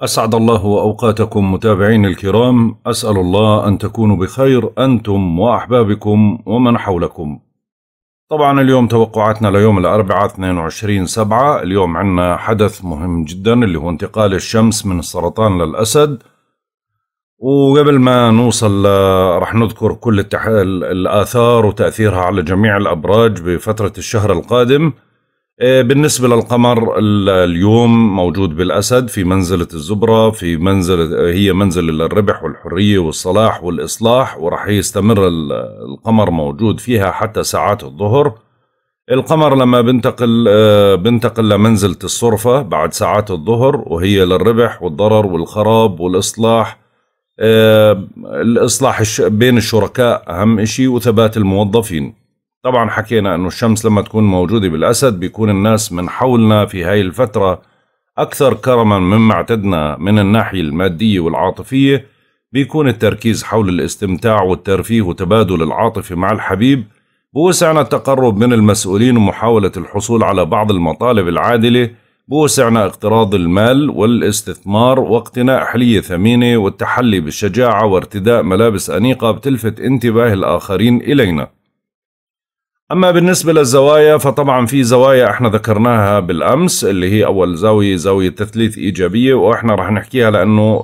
أسعد الله أوقاتكم متابعين الكرام أسأل الله أن تكونوا بخير أنتم وأحبابكم ومن حولكم طبعا اليوم توقعاتنا ليوم الأربعاء 22 سبعة اليوم عندنا حدث مهم جدا اللي هو انتقال الشمس من السرطان للأسد وقبل ما نوصل رح نذكر كل الآثار وتأثيرها على جميع الأبراج بفترة الشهر القادم آه، بالنسبة للقمر اليوم موجود بالأسد في منزلة الزبرة في منزلة هي منزلة للربح والحرية والصلاح والإصلاح ورح يستمر القمر موجود فيها حتى ساعات الظهر القمر لما بنتقل آه، بنتقل لمنزلة الصرفة بعد ساعات الظهر وهي للربح والضرر والخراب والإصلاح آه، الإصلاح بين الشركاء أهم شيء وثبات الموظفين طبعا حكينا انه الشمس لما تكون موجودة بالأسد بيكون الناس من حولنا في هاي الفترة أكثر كرما مما اعتدنا من الناحية المادية والعاطفية بيكون التركيز حول الاستمتاع والترفيه وتبادل العاطفة مع الحبيب بوسعنا التقرب من المسؤولين ومحاولة الحصول على بعض المطالب العادلة بوسعنا اقتراض المال والاستثمار واقتناء حلية ثمينة والتحلي بالشجاعة وارتداء ملابس أنيقة بتلفت انتباه الآخرين إلينا أما بالنسبة للزوايا فطبعا في زوايا احنا ذكرناها بالأمس اللي هي أول زاوية زاوية تثليث إيجابية وإحنا رح نحكيها لأنه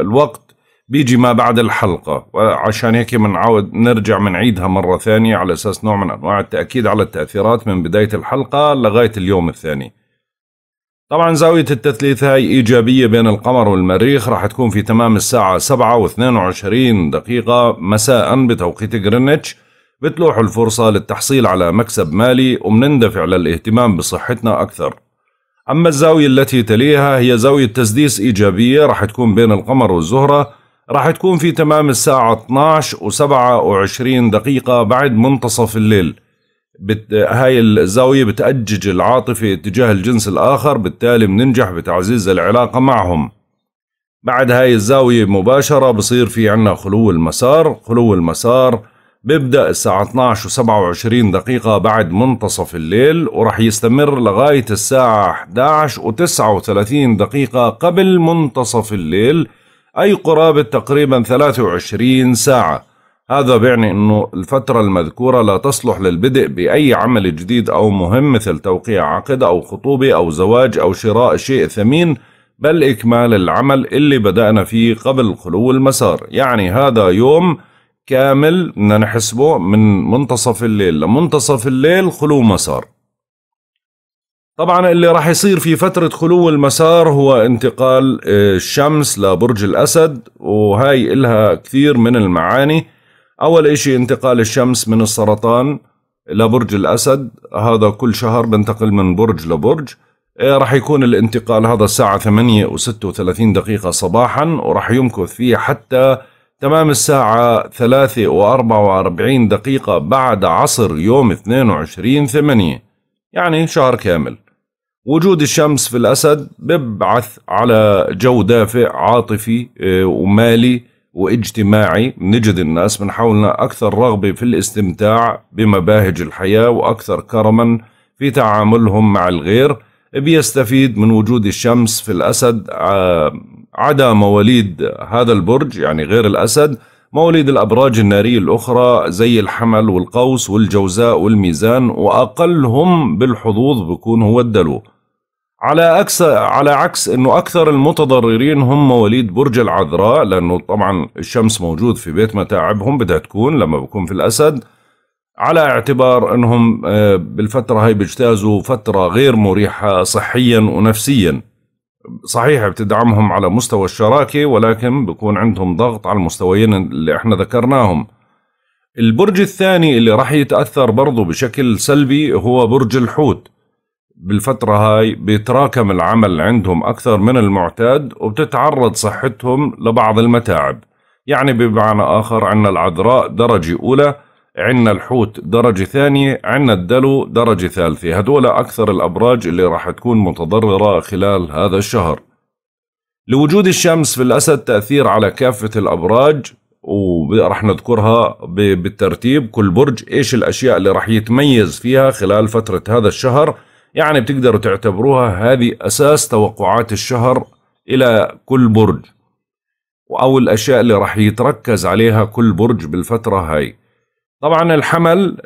الوقت بيجي ما بعد الحلقة وعشان هيك بنعاود نرجع بنعيدها مرة ثانية على أساس نوع من أنواع التأكيد على التأثيرات من بداية الحلقة لغاية اليوم الثاني طبعا زاوية التثليث هاي إيجابية بين القمر والمريخ راح تكون في تمام الساعة 7 و22 دقيقة مساء بتوقيت جرينتش بتلوح الفرصة للتحصيل على مكسب مالي ومنندفع للاهتمام بصحتنا أكثر أما الزاوية التي تليها هي زاوية تسديس إيجابية راح تكون بين القمر والزهرة راح تكون في تمام الساعة 12 و 27 دقيقة بعد منتصف الليل بت... هاي الزاوية بتأجج العاطفة اتجاه الجنس الآخر بالتالي بننجح بتعزيز العلاقة معهم بعد هاي الزاوية مباشرة بصير في عنا خلو المسار خلو المسار بيبدأ الساعة 12 و27 دقيقة بعد منتصف الليل ورح يستمر لغاية الساعة 11 و39 دقيقة قبل منتصف الليل أي قرابة تقريبا 23 ساعة هذا بيعني أنه الفترة المذكورة لا تصلح للبدء بأي عمل جديد أو مهم مثل توقيع عقد أو خطوبة أو زواج أو شراء شيء ثمين بل إكمال العمل اللي بدأنا فيه قبل خلو المسار يعني هذا يوم كامل بدنا نحسبه من منتصف الليل لمنتصف الليل خلو مسار طبعا اللي راح يصير في فترة خلو المسار هو انتقال آه، الشمس لبرج الأسد وهاي إلها كثير من المعاني أول إشي انتقال الشمس من السرطان لبرج الأسد هذا كل شهر بنتقل من برج لبرج آه، راح يكون الانتقال هذا الساعة 8 و36 دقيقة صباحا وراح يمكث فيه حتى تمام الساعة ثلاثة وأربعة وأربعين دقيقة بعد عصر يوم 22 ثمانية يعني شهر كامل وجود الشمس في الأسد ببعث على جو دافئ عاطفي آه، ومالي واجتماعي نجد الناس من حولنا أكثر رغبة في الاستمتاع بمباهج الحياة وأكثر كرما في تعاملهم مع الغير بيستفيد من وجود الشمس في الأسد آه، عدا مواليد هذا البرج يعني غير الأسد مواليد الأبراج النارية الأخرى زي الحمل والقوس والجوزاء والميزان وأقلهم بالحظوظ بكون هو الدلو على أكس على عكس أنه أكثر المتضررين هم مواليد برج العذراء لأنه طبعا الشمس موجود في بيت متاعبهم بدها تكون لما بكون في الأسد على اعتبار أنهم آه، بالفترة هاي بيجتازوا فترة غير مريحة صحيا ونفسيا صحيح بتدعمهم على مستوى الشراكة ولكن بيكون عندهم ضغط على المستويين اللي احنا ذكرناهم البرج الثاني اللي راح يتأثر برضه بشكل سلبي هو برج الحوت بالفترة هاي بيتراكم العمل عندهم أكثر من المعتاد وبتتعرض صحتهم لبعض المتاعب يعني بمعنى آخر عندنا العذراء درجة أولى عندنا الحوت درجة ثانية عندنا الدلو درجة ثالثة هدول أكثر الأبراج اللي راح تكون متضررة خلال هذا الشهر لوجود الشمس في الأسد تأثير على كافة الأبراج ورح نذكرها بالترتيب كل برج إيش الأشياء اللي راح يتميز فيها خلال فترة هذا الشهر يعني بتقدروا تعتبروها هذه أساس توقعات الشهر إلى كل برج أو الأشياء اللي راح يتركز عليها كل برج بالفترة هاي طبعا الحمل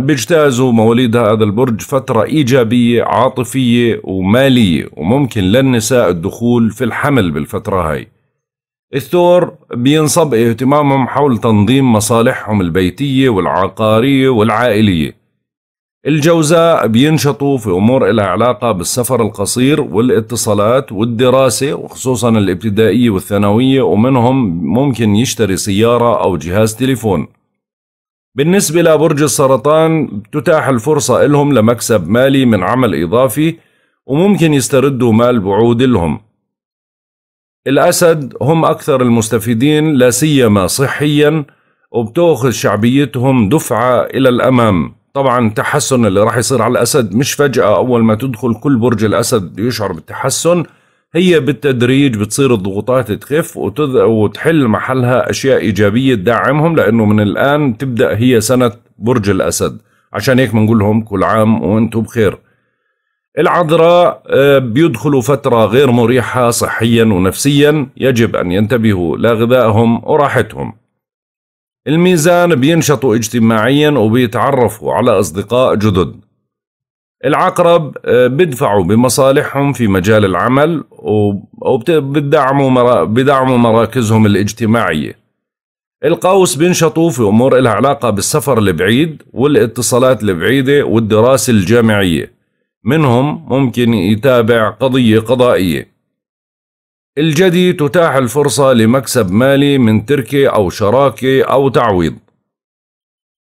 بيجتازوا مواليد هذا البرج فترة إيجابية عاطفية ومالية وممكن للنساء الدخول في الحمل بالفترة هاي الثور بينصب اهتمامهم حول تنظيم مصالحهم البيتية والعقارية والعائلية الجوزاء بينشطوا في أمور لها علاقة بالسفر القصير والاتصالات والدراسة وخصوصا الابتدائية والثانوية ومنهم ممكن يشتري سيارة أو جهاز تليفون بالنسبة لبرج السرطان تتاح الفرصة لهم لمكسب مالي من عمل إضافي وممكن يستردوا مال بعود لهم الأسد هم أكثر المستفيدين لا سيما صحيا وبتأخذ شعبيتهم دفعة إلى الأمام طبعا تحسن اللي راح يصير على الأسد مش فجأة أول ما تدخل كل برج الأسد يشعر بالتحسن هي بالتدريج بتصير الضغوطات تخف وتحل محلها اشياء ايجابيه تدعمهم لانه من الان تبدا هي سنه برج الاسد عشان هيك بنقول لهم كل عام وانتم بخير العذراء آه، بيدخلوا فتره غير مريحه صحيا ونفسيا يجب ان ينتبهوا لغذائهم وراحتهم الميزان بينشطوا اجتماعيا وبيتعرفوا على اصدقاء جدد العقرب آه، بدفعوا بمصالحهم في مجال العمل وبدعموا بدعموا مراكزهم الاجتماعية القوس بينشطوا في أمور لها علاقة بالسفر البعيد والاتصالات البعيدة والدراسة الجامعية منهم ممكن يتابع قضية قضائية الجدي تتاح الفرصة لمكسب مالي من تركة أو شراكة أو تعويض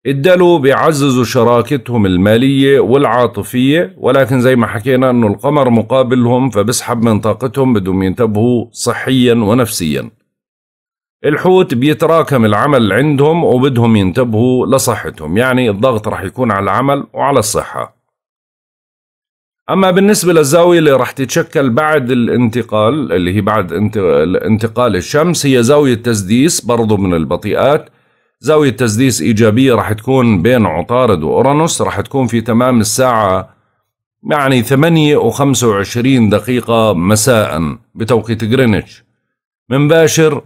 الدلو بيعززوا شراكتهم المالية والعاطفية ولكن زي ما حكينا انه القمر مقابلهم فبسحب من طاقتهم بدهم ينتبهوا صحيا ونفسيا الحوت بيتراكم العمل عندهم وبدهم ينتبهوا لصحتهم يعني الضغط رح يكون على العمل وعلى الصحة أما بالنسبة للزاوية اللي رح تتشكل بعد الانتقال اللي هي بعد انتقال الشمس هي زاوية تسديس برضو من البطيئات زاوية تسديس إيجابية راح تكون بين عطارد وأورانوس راح تكون في تمام الساعة يعني ثمانية وخمسة وعشرين دقيقة مساء بتوقيت غرينتش منباشر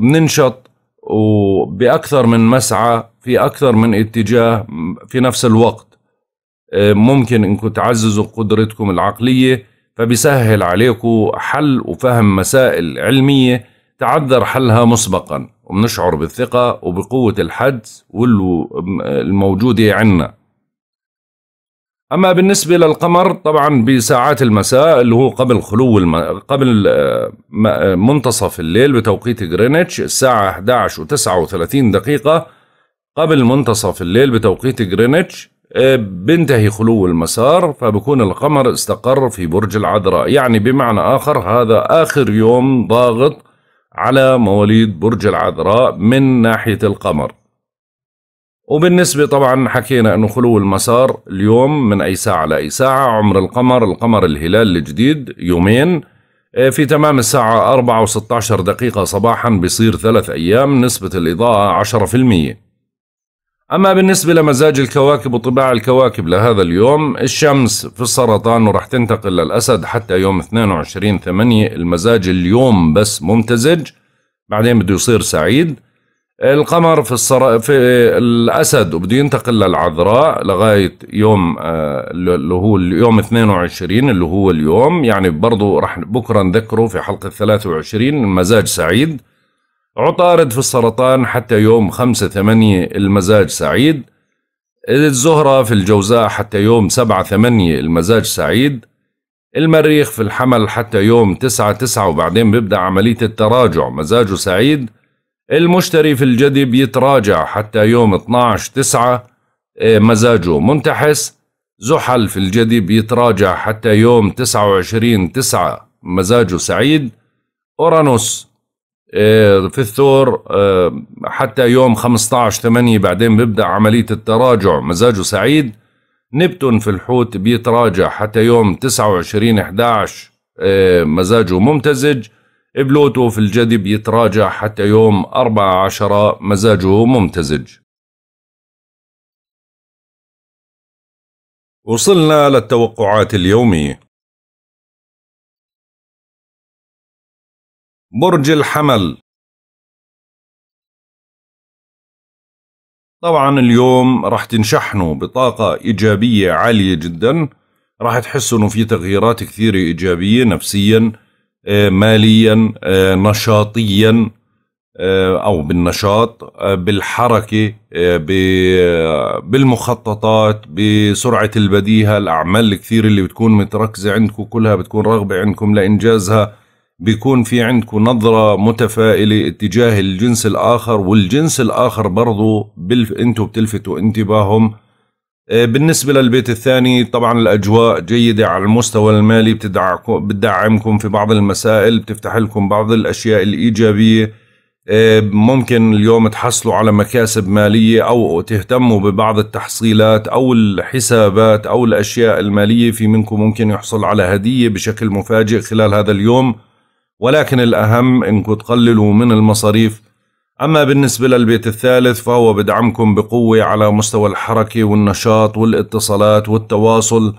بننشط آه، وبأكثر من مسعى في أكثر من اتجاه في نفس الوقت آه، ممكن انكم تعززوا قدرتكم العقلية فبيسهل عليكم حل وفهم مسائل علمية تعذر حلها مسبقاً وبنشعر بالثقة وبقوة الحدس والموجودة عنا أما بالنسبة للقمر طبعا بساعات المساء اللي هو قبل خلو الم... قبل آه، منتصف الليل بتوقيت غرينتش الساعة 11 و39 دقيقة قبل منتصف الليل بتوقيت غرينتش آه، بنتهي خلو المسار فبكون القمر استقر في برج العذراء يعني بمعنى آخر هذا آخر يوم ضاغط على مواليد برج العذراء من ناحية القمر وبالنسبة طبعا حكينا أنه خلو المسار اليوم من أي ساعة لأي ساعة عمر القمر القمر الهلال الجديد يومين آه، في تمام الساعة 4 و16 دقيقة صباحا بصير ثلاث أيام نسبة الإضاءة 10% أما بالنسبة لمزاج الكواكب وطباع الكواكب لهذا اليوم الشمس في السرطان ورح تنتقل للأسد حتى يوم 22 ثمانية المزاج اليوم بس ممتزج بعدين بده يصير سعيد القمر في السر... في الأسد وبده ينتقل للعذراء لغاية يوم آه، اللي هو اليوم 22 اللي هو اليوم يعني برضو رح بكرة نذكره في حلقة 23 المزاج سعيد عطارد في السرطان حتى يوم خمسة ثمانية المزاج سعيد الزهرة في الجوزاء حتى يوم سبعة ثمانية المزاج سعيد المريخ في الحمل حتى يوم تسعة تسعة وبعدين بيبدأ عملية التراجع مزاجه سعيد المشتري في الجدي بيتراجع حتى يوم 12 تسعة إيه، مزاجه منتحس زحل في الجدي بيتراجع حتى يوم تسعة وعشرين تسعة مزاجه سعيد أورانوس آه، في الثور آه، حتى يوم 15 8 بعدين بيبدأ عملية التراجع مزاجه سعيد نبتون في الحوت بيتراجع حتى يوم 29 11 آه، مزاجه ممتزج بلوتو في الجدي بيتراجع حتى يوم 4 مزاجه ممتزج وصلنا للتوقعات اليوميه برج الحمل طبعا اليوم راح تنشحنوا بطاقة إيجابية عالية جدا راح تحسوا انه في تغييرات كثيرة إيجابية نفسيا آه، ماليا آه، نشاطيا آه، أو بالنشاط بالحركة بالمخططات بسرعة البديهة الأعمال الكثيرة اللي بتكون متركزة عندكم كلها بتكون رغبة عندكم لإنجازها بيكون في عندكم نظرة متفائلة اتجاه الجنس الآخر والجنس الآخر برضو بلف... انتوا بتلفتوا انتباههم آه، بالنسبة للبيت الثاني طبعا الأجواء جيدة على المستوى المالي بتدعمكم, بتدعمكم في بعض المسائل بتفتح لكم بعض الأشياء الإيجابية آه، ممكن اليوم تحصلوا على مكاسب مالية أو تهتموا ببعض التحصيلات أو الحسابات أو الأشياء المالية في منكم ممكن يحصل على هدية بشكل مفاجئ خلال هذا اليوم ولكن الأهم إنكم تقللوا من المصاريف أما بالنسبة للبيت الثالث فهو بدعمكم بقوة على مستوى الحركة والنشاط والاتصالات والتواصل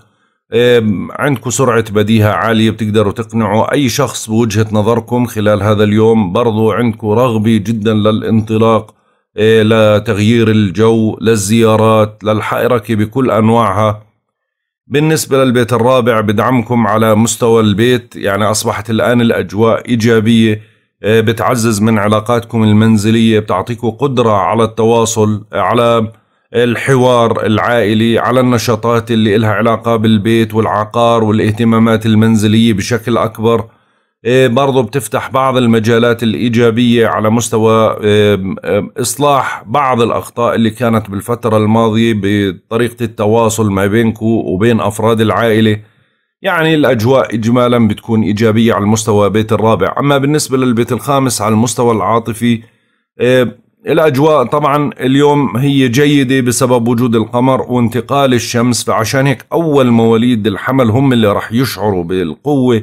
إيه، عندكم سرعة بديهة عالية بتقدروا تقنعوا أي شخص بوجهة نظركم خلال هذا اليوم برضو عندكم رغبة جدا للانطلاق إيه، لتغيير الجو للزيارات للحركة بكل أنواعها بالنسبة للبيت الرابع بدعمكم على مستوى البيت يعني أصبحت الآن الأجواء إيجابية آه، بتعزز من علاقاتكم المنزلية بتعطيكم قدرة على التواصل على الحوار العائلي على النشاطات اللي إلها علاقة بالبيت والعقار والاهتمامات المنزلية بشكل أكبر إيه، برضو بتفتح بعض المجالات الإيجابية على مستوى إيه، إصلاح بعض الأخطاء اللي كانت بالفترة الماضية بطريقة التواصل ما بينكو وبين أفراد العائلة يعني الأجواء إجمالا بتكون إيجابية على المستوى بيت الرابع أما بالنسبة للبيت الخامس على المستوى العاطفي إيه، الأجواء طبعا اليوم هي جيدة بسبب وجود القمر وانتقال الشمس فعشان هيك أول مواليد الحمل هم اللي رح يشعروا بالقوة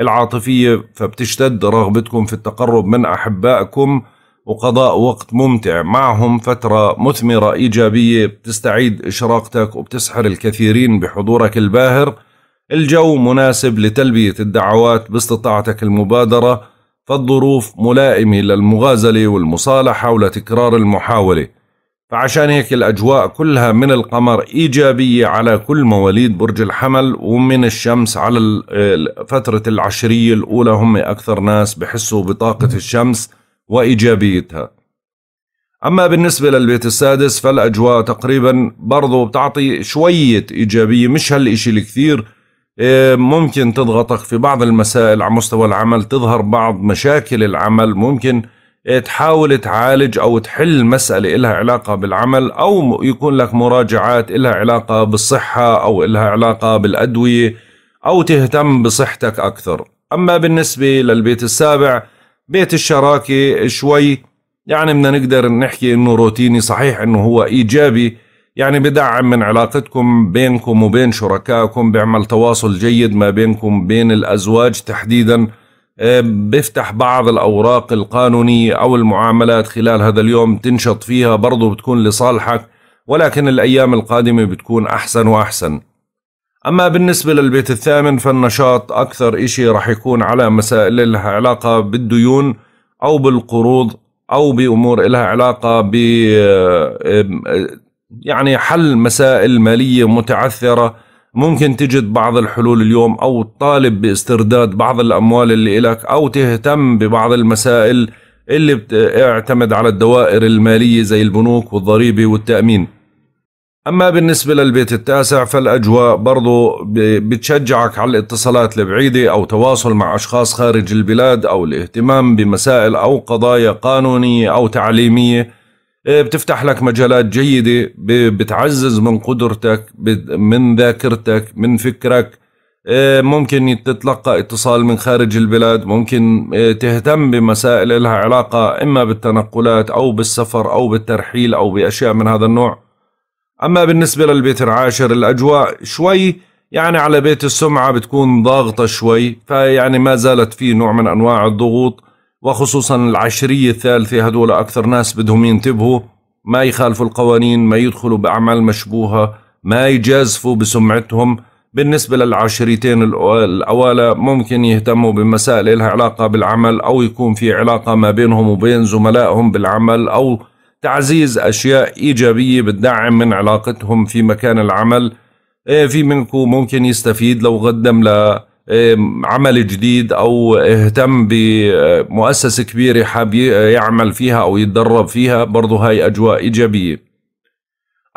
العاطفية فبتشتد رغبتكم في التقرب من أحبائكم وقضاء وقت ممتع معهم فترة مثمرة إيجابية بتستعيد إشراقتك وبتسحر الكثيرين بحضورك الباهر الجو مناسب لتلبية الدعوات باستطاعتك المبادرة فالظروف ملائمة للمغازلة والمصالحة ولتكرار المحاولة فعشان هيك الأجواء كلها من القمر إيجابية على كل مواليد برج الحمل ومن الشمس على فترة العشرية الأولى هم أكثر ناس بحسوا بطاقة الشمس وإيجابيتها أما بالنسبة للبيت السادس فالأجواء تقريبا برضو بتعطي شوية إيجابية مش هالإشي الكثير إيه، ممكن تضغطك في بعض المسائل على مستوى العمل تظهر بعض مشاكل العمل ممكن إيه، تحاول تعالج أو تحل مسألة إلها علاقة بالعمل أو يكون لك مراجعات إلها علاقة بالصحة أو إلها علاقة بالأدوية أو تهتم بصحتك أكثر أما بالنسبة للبيت السابع بيت الشراكة شوي يعني بدنا نقدر نحكي انه روتيني صحيح انه هو ايجابي يعني بدعم من علاقتكم بينكم وبين شركائكم بيعمل تواصل جيد ما بينكم بين الازواج تحديدا بيفتح بعض الأوراق القانونية أو المعاملات خلال هذا اليوم تنشط فيها برضو بتكون لصالحك ولكن الأيام القادمة بتكون أحسن وأحسن أما بالنسبة للبيت الثامن فالنشاط أكثر إشي رح يكون على مسائل لها علاقة بالديون أو بالقروض أو بأمور لها علاقة ب يعني حل مسائل مالية متعثرة ممكن تجد بعض الحلول اليوم أو تطالب باسترداد بعض الأموال اللي إلك أو تهتم ببعض المسائل اللي بتعتمد على الدوائر المالية زي البنوك والضريبة والتأمين أما بالنسبة للبيت التاسع فالأجواء برضو بتشجعك على الاتصالات البعيدة أو تواصل مع أشخاص خارج البلاد أو الاهتمام بمسائل أو قضايا قانونية أو تعليمية إيه، بتفتح لك مجالات جيدة بتعزز من قدرتك من ذاكرتك من فكرك إيه، ممكن تتلقى اتصال من خارج البلاد ممكن إيه، تهتم بمسائل لها علاقة إما بالتنقلات أو بالسفر أو بالترحيل أو بأشياء من هذا النوع أما بالنسبة للبيت العاشر الأجواء شوي يعني على بيت السمعة بتكون ضاغطة شوي فيعني ما زالت في نوع من أنواع الضغوط وخصوصا العشرية الثالثة هدول أكثر ناس بدهم ينتبهوا ما يخالفوا القوانين ما يدخلوا بأعمال مشبوهة ما يجازفوا بسمعتهم بالنسبة للعشريتين الأولى ممكن يهتموا بمسائل لها علاقة بالعمل أو يكون في علاقة ما بينهم وبين زملائهم بالعمل أو تعزيز أشياء إيجابية بتدعم من علاقتهم في مكان العمل إيه، في منكم ممكن يستفيد لو قدم ل عمل جديد او اهتم بمؤسسه كبيره حاب يعمل فيها او يتدرب فيها برضه هاي اجواء ايجابيه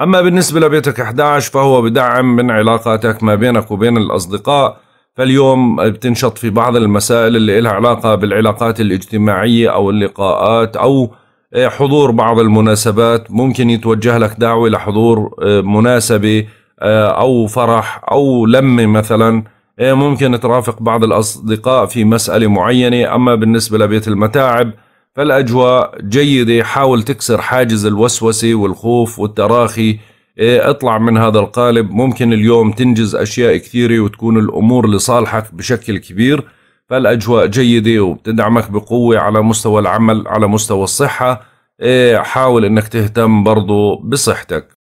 اما بالنسبه لبيتك 11 فهو بدعم من علاقاتك ما بينك وبين الاصدقاء فاليوم بتنشط في بعض المسائل اللي لها علاقه بالعلاقات الاجتماعيه او اللقاءات او آه، حضور بعض المناسبات ممكن يتوجه لك دعوه لحضور آه، مناسبه آه، او فرح او لمه مثلا إيه، ممكن ترافق بعض الأصدقاء في مسألة معينة أما بالنسبة لبيت المتاعب فالأجواء جيدة حاول تكسر حاجز الوسوسة والخوف والتراخي إيه، اطلع من هذا القالب ممكن اليوم تنجز أشياء كثيرة وتكون الأمور لصالحك بشكل كبير فالأجواء جيدة وبتدعمك بقوة على مستوى العمل على مستوى الصحة إيه، حاول أنك تهتم برضو بصحتك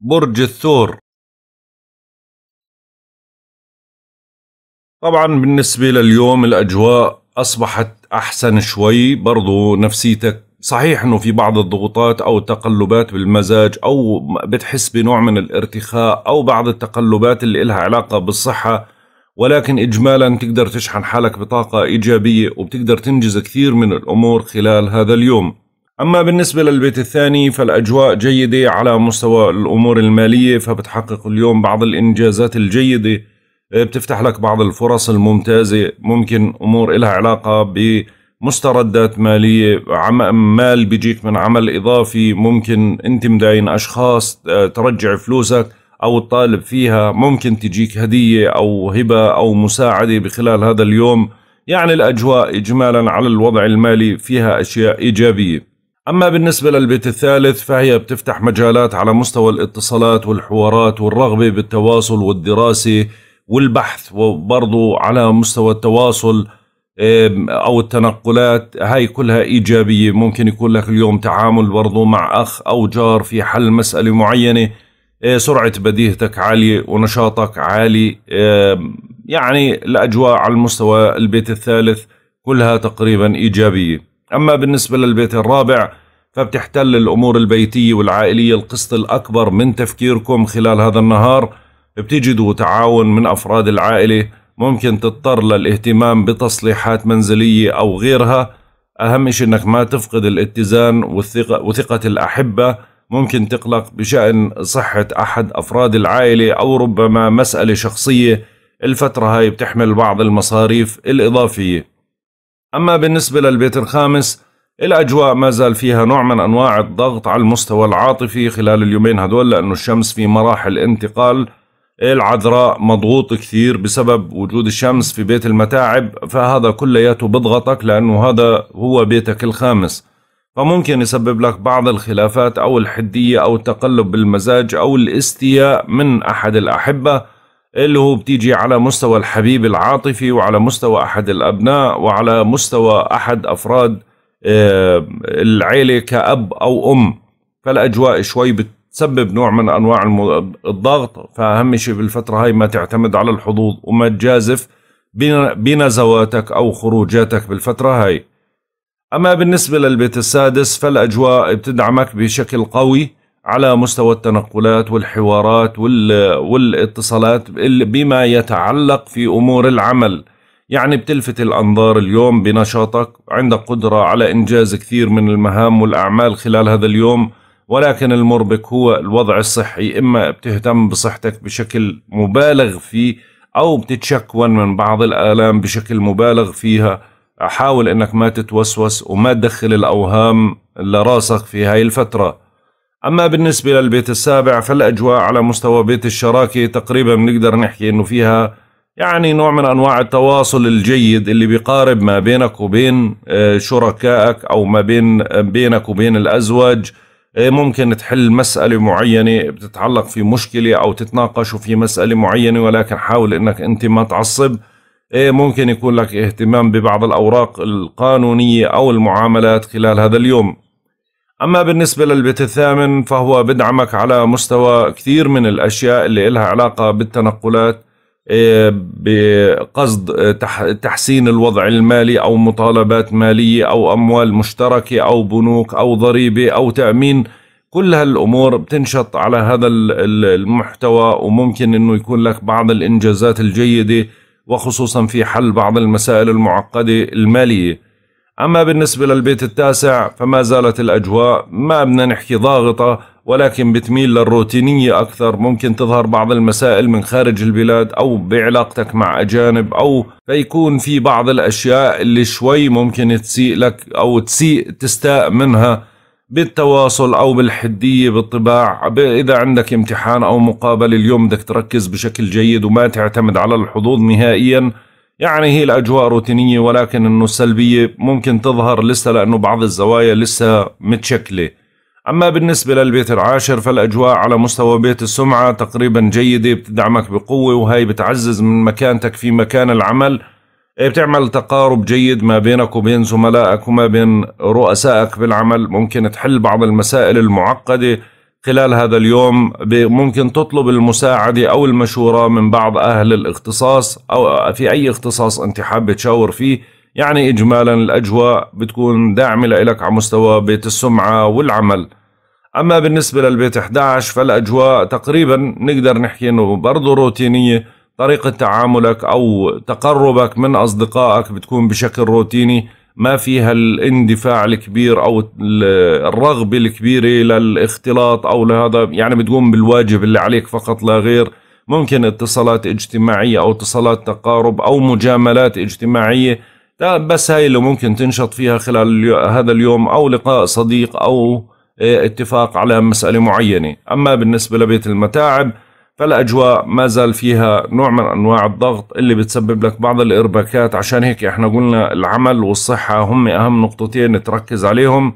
برج الثور طبعا بالنسبة لليوم الأجواء أصبحت أحسن شوي برضو نفسيتك صحيح أنه في بعض الضغوطات أو التقلبات بالمزاج أو بتحس بنوع من الارتخاء أو بعض التقلبات اللي إلها علاقة بالصحة ولكن إجمالا تقدر تشحن حالك بطاقة إيجابية وبتقدر تنجز كثير من الأمور خلال هذا اليوم أما بالنسبة للبيت الثاني فالأجواء جيدة على مستوى الأمور المالية فبتحقق اليوم بعض الإنجازات الجيدة آه، بتفتح لك بعض الفرص الممتازة ممكن أمور إلها علاقة بمستردات مالية مال بيجيك من عمل إضافي ممكن أنت مداين أشخاص آه، ترجع فلوسك أو تطالب فيها ممكن تجيك هدية أو هبة أو مساعدة بخلال هذا اليوم يعني الأجواء إجمالا على الوضع المالي فيها أشياء إيجابية أما بالنسبة للبيت الثالث فهي بتفتح مجالات على مستوى الاتصالات والحوارات والرغبة بالتواصل والدراسة والبحث وبرضو على مستوى التواصل أو التنقلات هاي كلها إيجابية ممكن يكون لك اليوم تعامل برضو مع أخ أو جار في حل مسألة معينة إيه، سرعة بديهتك عالية ونشاطك عالي يعني الأجواء على المستوى البيت الثالث كلها تقريبا إيجابية أما بالنسبة للبيت الرابع فبتحتل الأمور البيتية والعائلية القسط الأكبر من تفكيركم خلال هذا النهار بتجدوا تعاون من أفراد العائلة ممكن تضطر للاهتمام بتصليحات منزلية أو غيرها أهم شيء أنك ما تفقد الاتزان والثقة وثقة الأحبة ممكن تقلق بشأن صحة أحد أفراد العائلة أو ربما مسألة شخصية الفترة هاي بتحمل بعض المصاريف الإضافية أما بالنسبة للبيت الخامس الأجواء ما زال فيها نوع من أنواع الضغط على المستوى العاطفي خلال اليومين هدول لأنه الشمس في مراحل انتقال العذراء مضغوط كثير بسبب وجود الشمس في بيت المتاعب فهذا كلياته بضغطك لأنه هذا هو بيتك الخامس فممكن يسبب لك بعض الخلافات أو الحدية أو التقلب بالمزاج أو الاستياء من أحد الأحبة اللي هو بتيجي على مستوى الحبيب العاطفي وعلى مستوى أحد الأبناء وعلى مستوى أحد أفراد آه، العيلة كأب أو أم فالأجواء شوي بتسبب نوع من أنواع الضغط فأهم شيء بالفترة هاي ما تعتمد على الحظوظ وما تجازف بنزواتك أو خروجاتك بالفترة هاي أما بالنسبة للبيت السادس فالأجواء بتدعمك بشكل قوي على مستوى التنقلات والحوارات والاتصالات بما يتعلق في امور العمل يعني بتلفت الانظار اليوم بنشاطك عندك قدره على انجاز كثير من المهام والاعمال خلال هذا اليوم ولكن المربك هو الوضع الصحي اما بتهتم بصحتك بشكل مبالغ فيه او بتتشكون من بعض الالام بشكل مبالغ فيها حاول انك ما تتوسوس وما تدخل الاوهام لراسك في هاي الفتره أما بالنسبة للبيت السابع فالأجواء على مستوى بيت الشراكة تقريبا بنقدر نحكي إنه فيها يعني نوع من أنواع التواصل الجيد اللي بيقارب ما بينك وبين آه، شركائك أو ما بين آه، بينك وبين الأزواج آه، ممكن تحل مسألة معينة بتتعلق في مشكلة أو تتناقشوا في مسألة معينة ولكن حاول إنك أنت ما تعصب ممكن يكون لك اهتمام ببعض الأوراق القانونية أو المعاملات خلال هذا اليوم أما بالنسبة للبيت الثامن فهو بدعمك على مستوى كثير من الأشياء اللي إلها علاقة بالتنقلات إيه، بقصد تحسين الوضع المالي أو مطالبات مالية أو أموال مشتركة أو بنوك أو ضريبة أو تأمين كل هالأمور بتنشط على هذا المحتوى وممكن أنه يكون لك بعض الإنجازات الجيدة وخصوصا في حل بعض المسائل المعقدة المالية أما بالنسبة للبيت التاسع فما زالت الأجواء ما بدنا نحكي ضاغطة ولكن بتميل للروتينية أكثر ممكن تظهر بعض المسائل من خارج البلاد أو بعلاقتك مع أجانب أو فيكون في بعض الأشياء اللي شوي ممكن تسيء لك أو تسيء تستاء منها بالتواصل أو بالحدية بالطباع إذا عندك امتحان أو مقابلة اليوم بدك تركز بشكل جيد وما تعتمد على الحظوظ نهائياً يعني هي الأجواء روتينية ولكن أنه السلبية ممكن تظهر لسه لأنه بعض الزوايا لسه متشكلة أما بالنسبة للبيت العاشر فالأجواء على مستوى بيت السمعة تقريبا جيدة بتدعمك بقوة وهي بتعزز من مكانتك في مكان العمل إيه، بتعمل تقارب جيد ما بينك وبين زملائك وما بين رؤسائك بالعمل ممكن تحل بعض المسائل المعقده خلال هذا اليوم ممكن تطلب المساعدة أو المشورة من بعض أهل الاختصاص أو في أي اختصاص أنت حابة تشاور فيه يعني إجمالا الأجواء بتكون داعمة لك على مستوى بيت السمعة والعمل أما بالنسبة للبيت 11 فالأجواء تقريبا نقدر نحكي أنه برضه روتينية طريقة تعاملك أو تقربك من أصدقائك بتكون بشكل روتيني ما فيها الاندفاع الكبير او الرغبه الكبيره للاختلاط او لهذا يعني بتقوم بالواجب اللي عليك فقط لا غير ممكن اتصالات اجتماعيه او اتصالات تقارب او مجاملات اجتماعيه بس هاي اللي ممكن تنشط فيها خلال هذا اليوم او لقاء صديق او آه، اتفاق على مساله معينه اما بالنسبه لبيت المتاعب فالاجواء ما زال فيها نوع من انواع الضغط اللي بتسبب لك بعض الارباكات عشان هيك احنا قلنا العمل والصحه هم اهم نقطتين تركز عليهم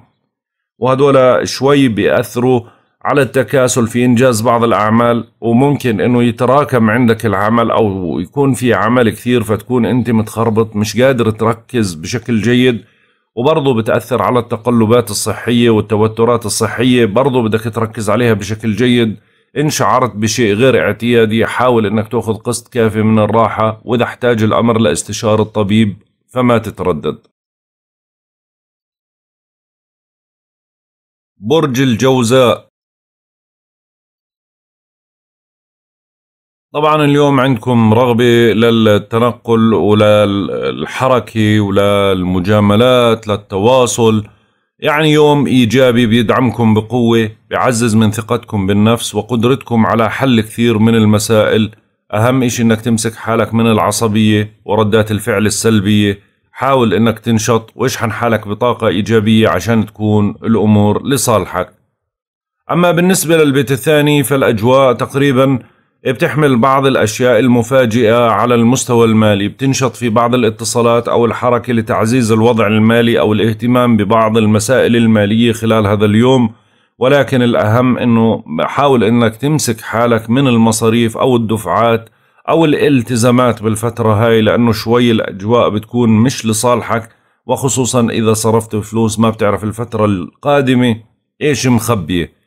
وهدول شوي بياثروا على التكاسل في انجاز بعض الاعمال وممكن انه يتراكم عندك العمل او يكون في عمل كثير فتكون انت متخربط مش قادر تركز بشكل جيد وبرضه بتاثر على التقلبات الصحيه والتوترات الصحيه برضه بدك تركز عليها بشكل جيد إن شعرت بشيء غير اعتيادي حاول أنك تأخذ قسط كافي من الراحة وإذا احتاج الأمر لاستشارة طبيب فما تتردد برج الجوزاء طبعا اليوم عندكم رغبة للتنقل وللحركة وللمجاملات للتواصل يعني يوم ايجابي بيدعمكم بقوه بيعزز من ثقتكم بالنفس وقدرتكم على حل كثير من المسائل اهم إشي انك تمسك حالك من العصبيه وردات الفعل السلبيه حاول انك تنشط واشحن حالك بطاقه ايجابيه عشان تكون الامور لصالحك اما بالنسبه للبيت الثاني فالاجواء تقريبا بتحمل بعض الأشياء المفاجئة على المستوى المالي بتنشط في بعض الاتصالات أو الحركة لتعزيز الوضع المالي أو الاهتمام ببعض المسائل المالية خلال هذا اليوم ولكن الأهم أنه حاول أنك تمسك حالك من المصاريف أو الدفعات أو الالتزامات بالفترة هاي لأنه شوي الأجواء بتكون مش لصالحك وخصوصا إذا صرفت فلوس ما بتعرف الفترة القادمة إيش مخبيه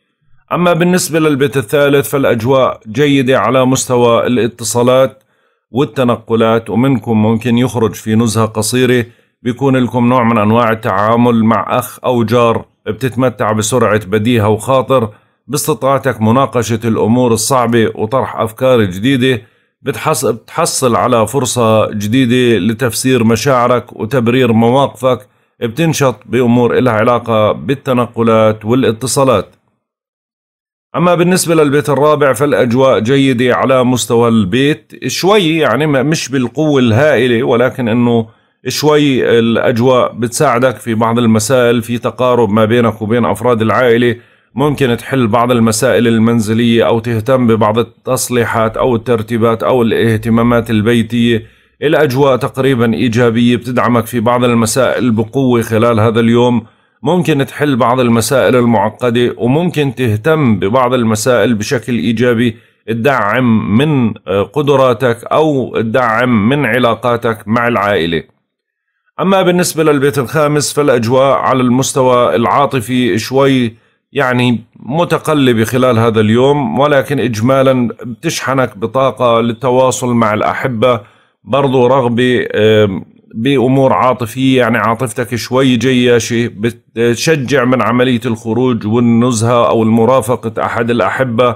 أما بالنسبة للبيت الثالث فالأجواء جيدة على مستوى الاتصالات والتنقلات ومنكم ممكن يخرج في نزهة قصيرة بيكون لكم نوع من أنواع التعامل مع أخ أو جار بتتمتع بسرعة بديهة وخاطر باستطاعتك مناقشة الأمور الصعبة وطرح أفكار جديدة بتحصل على فرصة جديدة لتفسير مشاعرك وتبرير مواقفك بتنشط بأمور إلها علاقة بالتنقلات والاتصالات أما بالنسبة للبيت الرابع فالأجواء جيدة على مستوى البيت شوي يعني مش بالقوة الهائلة ولكن أنه شوي الأجواء بتساعدك في بعض المسائل في تقارب ما بينك وبين أفراد العائلة ممكن تحل بعض المسائل المنزلية أو تهتم ببعض التصليحات أو الترتيبات أو الاهتمامات البيتية الأجواء تقريبا إيجابية بتدعمك في بعض المسائل بقوة خلال هذا اليوم ممكن تحل بعض المسائل المعقدة وممكن تهتم ببعض المسائل بشكل إيجابي تدعم من آه، قدراتك أو تدعم من علاقاتك مع العائلة أما بالنسبة للبيت الخامس فالأجواء على المستوى العاطفي شوي يعني متقلبة خلال هذا اليوم ولكن إجمالا بتشحنك بطاقة للتواصل مع الأحبة برضو رغبة بامور عاطفيه يعني عاطفتك شوي جياشه بتشجع من عمليه الخروج والنزهه او المرافقه احد الاحبه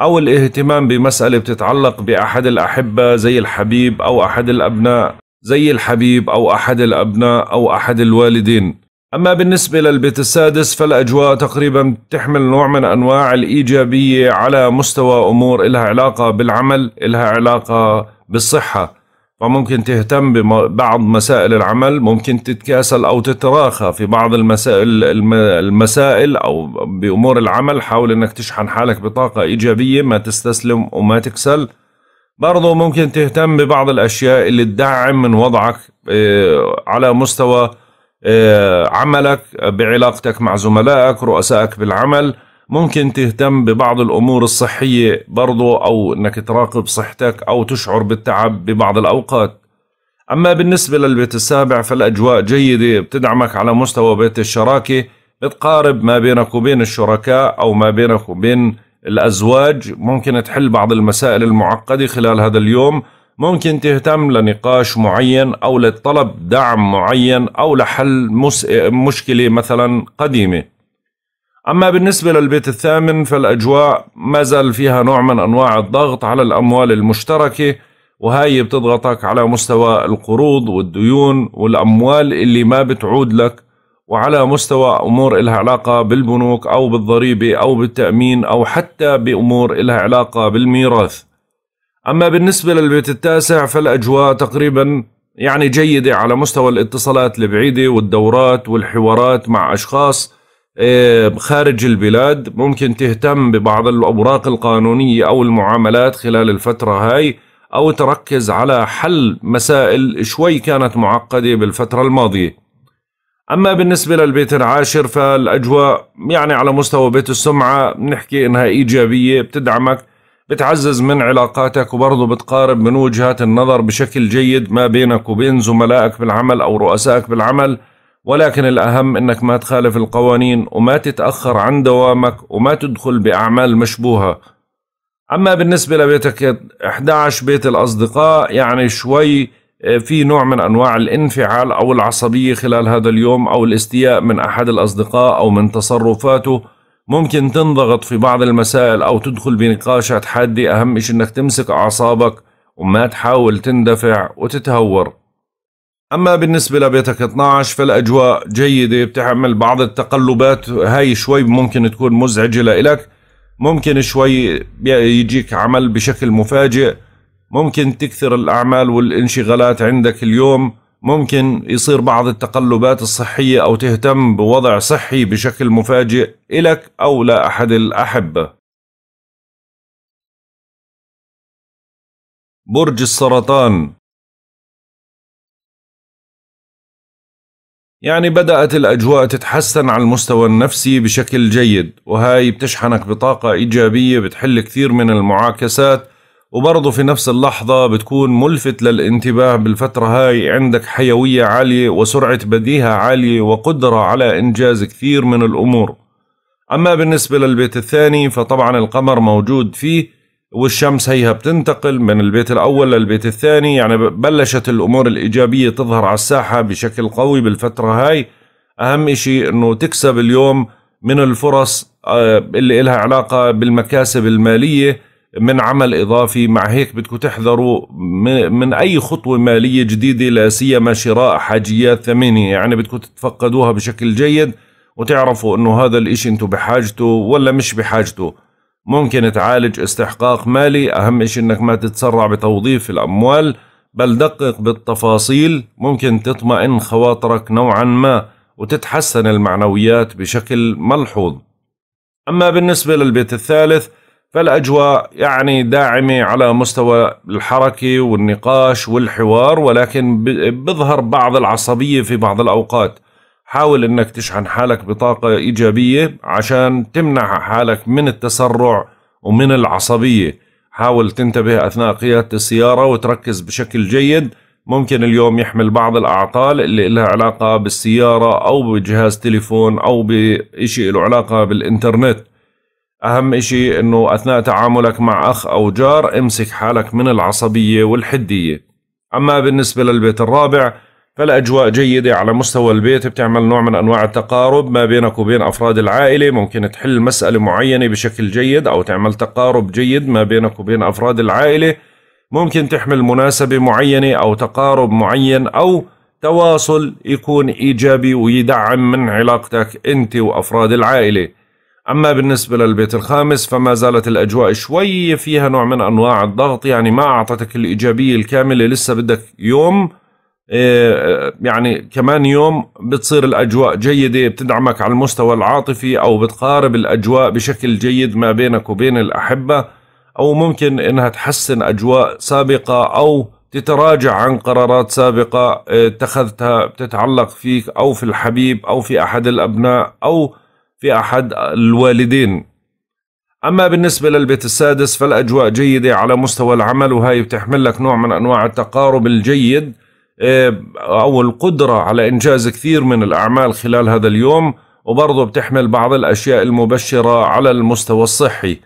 او الاهتمام بمساله بتتعلق باحد الاحبه زي الحبيب او احد الابناء زي الحبيب او احد الابناء او احد الوالدين أما بالنسبة للبيت السادس فالأجواء تقريبا تحمل نوع من أنواع الإيجابية على مستوى أمور إلها علاقة بالعمل إلها علاقة بالصحة فممكن تهتم ببعض مسائل العمل ممكن تتكاسل أو تتراخى في بعض المسائل المسائل أو بأمور العمل حاول أنك تشحن حالك بطاقة إيجابية ما تستسلم وما تكسل برضو ممكن تهتم ببعض الأشياء اللي تدعم من وضعك آه، على مستوى آه، عملك بعلاقتك مع زملائك رؤسائك بالعمل ممكن تهتم ببعض الأمور الصحية برضو أو أنك تراقب صحتك أو تشعر بالتعب ببعض الأوقات أما بالنسبة للبيت السابع فالأجواء جيدة بتدعمك على مستوى بيت الشراكة بتقارب ما بينك وبين الشركاء أو ما بينك وبين الأزواج ممكن تحل بعض المسائل المعقدة خلال هذا اليوم ممكن تهتم لنقاش معين أو لطلب دعم معين أو لحل مشكلة مثلا قديمة أما بالنسبة للبيت الثامن فالأجواء ما زال فيها نوع من أنواع الضغط على الأموال المشتركة وهاي بتضغطك على مستوى القروض والديون والأموال اللي ما بتعود لك وعلى مستوى أمور إلها علاقة بالبنوك أو بالضريبة أو بالتأمين أو حتى بأمور إلها علاقة بالميراث أما بالنسبة للبيت التاسع فالأجواء تقريبا يعني جيدة على مستوى الاتصالات البعيدة والدورات والحوارات مع أشخاص إيه، خارج البلاد ممكن تهتم ببعض الأوراق القانونية أو المعاملات خلال الفترة هاي أو تركز على حل مسائل شوي كانت معقدة بالفترة الماضية أما بالنسبة للبيت العاشر فالأجواء يعني على مستوى بيت السمعة بنحكي إنها إيجابية بتدعمك بتعزز من علاقاتك وبرضه بتقارب من وجهات النظر بشكل جيد ما بينك وبين زملائك بالعمل أو رؤسائك بالعمل ولكن الأهم أنك ما تخالف القوانين وما تتأخر عن دوامك وما تدخل بأعمال مشبوهة أما بالنسبة لبيتك 11 بيت الأصدقاء يعني شوي آه، في نوع من أنواع الانفعال أو العصبية خلال هذا اليوم أو الاستياء من أحد الأصدقاء أو من تصرفاته ممكن تنضغط في بعض المسائل أو تدخل بنقاشات حادة أهم شيء أنك تمسك أعصابك وما تحاول تندفع وتتهور أما بالنسبة لبيتك 12 فالأجواء جيدة بتحمل بعض التقلبات هاي شوي ممكن تكون مزعجة لإلك ممكن شوي يجيك عمل بشكل مفاجئ ممكن تكثر الأعمال والانشغالات عندك اليوم ممكن يصير بعض التقلبات الصحية أو تهتم بوضع صحي بشكل مفاجئ إلك أو لأحد الأحبة برج السرطان يعني بدأت الأجواء تتحسن على المستوى النفسي بشكل جيد وهاي بتشحنك بطاقة إيجابية بتحل كثير من المعاكسات وبرضه في نفس اللحظة بتكون ملفت للانتباه بالفترة هاي عندك حيوية عالية وسرعة بديهة عالية وقدرة على إنجاز كثير من الأمور أما بالنسبة للبيت الثاني فطبعا القمر موجود فيه والشمس هيها بتنتقل من البيت الأول للبيت الثاني يعني بلشت الأمور الإيجابية تظهر على الساحة بشكل قوي بالفترة هاي أهم شيء أنه تكسب اليوم من الفرص آه، اللي إلها علاقة بالمكاسب المالية من عمل إضافي مع هيك بدكم تحذروا من أي خطوة مالية جديدة لا سيما شراء حاجيات ثمينة يعني بدكم تتفقدوها بشكل جيد وتعرفوا أنه هذا الإشي أنتم بحاجته ولا مش بحاجته ممكن تعالج استحقاق مالي أهم شيء أنك ما تتسرع بتوظيف الأموال بل دقق بالتفاصيل ممكن تطمئن خواطرك نوعا ما وتتحسن المعنويات بشكل ملحوظ أما بالنسبة للبيت الثالث فالأجواء يعني داعمة على مستوى الحركة والنقاش والحوار ولكن بظهر بعض العصبية في بعض الأوقات حاول انك تشحن حالك بطاقة ايجابية عشان تمنع حالك من التسرع ومن العصبية حاول تنتبه اثناء قيادة السيارة وتركز بشكل جيد ممكن اليوم يحمل بعض الاعطال اللي لها علاقة بالسيارة او بجهاز تليفون او بشيء له علاقة بالانترنت اهم اشي انه اثناء تعاملك مع اخ او جار امسك حالك من العصبية والحدية اما بالنسبة للبيت الرابع فالأجواء جيدة على مستوى البيت بتعمل نوع من أنواع التقارب ما بينك وبين أفراد العائلة ممكن تحل مسألة معينة بشكل جيد أو تعمل تقارب جيد ما بينك وبين أفراد العائلة ممكن تحمل مناسبة معينة أو تقارب معين أو تواصل يكون إيجابي ويدعم من علاقتك أنت وأفراد العائلة أما بالنسبة للبيت الخامس فما زالت الأجواء شوي فيها نوع من أنواع الضغط يعني ما أعطتك الإيجابية الكاملة لسه بدك يوم إيه، يعني كمان يوم بتصير الأجواء جيدة بتدعمك على المستوى العاطفي أو بتقارب الأجواء بشكل جيد ما بينك وبين الأحبة أو ممكن إنها تحسن أجواء سابقة أو تتراجع عن قرارات سابقة إيه، اتخذتها بتتعلق فيك أو في الحبيب أو في أحد الأبناء أو في أحد الوالدين أما بالنسبة للبيت السادس فالأجواء جيدة على مستوى العمل وهي بتحمل لك نوع من أنواع التقارب الجيد إيه، أو القدرة على إنجاز كثير من الأعمال خلال هذا اليوم وبرضه بتحمل بعض الأشياء المبشرة على المستوى الصحي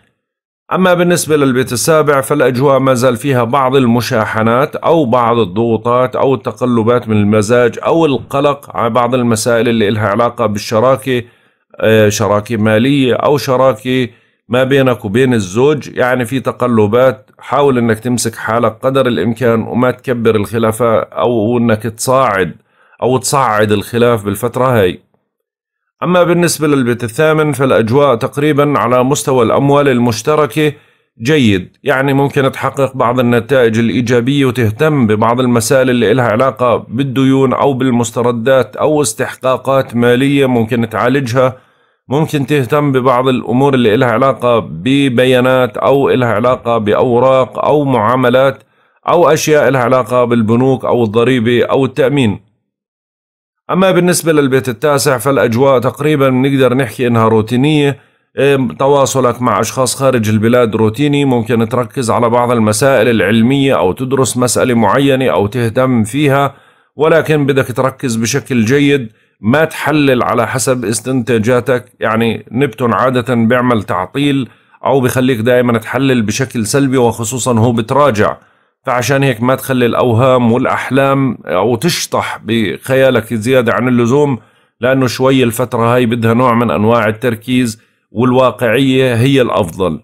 أما بالنسبة للبيت السابع فالأجواء ما زال فيها بعض المشاحنات أو بعض الضغوطات أو التقلبات من المزاج أو القلق على بعض المسائل اللي إلها علاقة بالشراكة إيه، شراكة مالية أو شراكة ما بينك وبين الزوج يعني في تقلبات حاول انك تمسك حالك قدر الامكان وما تكبر الخلافة او انك تصاعد او تصعد الخلاف بالفترة هاي اما بالنسبة للبيت الثامن فالاجواء تقريبا على مستوى الاموال المشتركة جيد يعني ممكن تحقق بعض النتائج الإيجابية وتهتم ببعض المسائل اللي إلها علاقة بالديون أو بالمستردات أو استحقاقات مالية ممكن تعالجها ممكن تهتم ببعض الأمور اللي إلها علاقة ببيانات أو إلها علاقة بأوراق أو معاملات أو أشياء إلها علاقة بالبنوك أو الضريبة أو التأمين أما بالنسبة للبيت التاسع فالأجواء تقريبا نقدر نحكي إنها روتينية تواصلك مع أشخاص خارج البلاد روتيني ممكن تركز على بعض المسائل العلمية أو تدرس مسألة معينة أو تهتم فيها ولكن بدك تركز بشكل جيد ما تحلل على حسب استنتاجاتك يعني نبتون عادة بيعمل تعطيل أو بخليك دائما تحلل بشكل سلبي وخصوصا هو بتراجع فعشان هيك ما تخلي الأوهام والأحلام أو تشطح بخيالك زيادة عن اللزوم لأنه شوي الفترة هاي بدها نوع من أنواع التركيز والواقعية هي الأفضل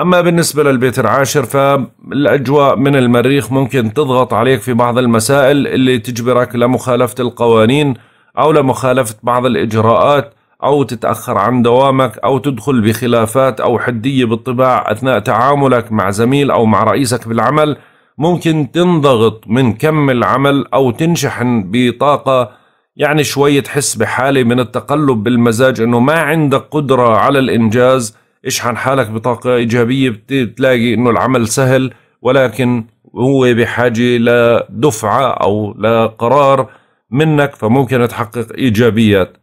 أما بالنسبة للبيت العاشر فالأجواء من المريخ ممكن تضغط عليك في بعض المسائل اللي تجبرك لمخالفة القوانين أو لمخالفة بعض الإجراءات أو تتأخر عن دوامك أو تدخل بخلافات أو حدية بالطباع أثناء تعاملك مع زميل أو مع رئيسك بالعمل ممكن تنضغط من كم العمل أو تنشحن بطاقة يعني شوي تحس بحالة من التقلب بالمزاج أنه ما عندك قدرة على الإنجاز اشحن حالك بطاقة إيجابية بتلاقي أنه العمل سهل ولكن هو بحاجة لدفعة أو لقرار منك فممكن تحقق إيجابيات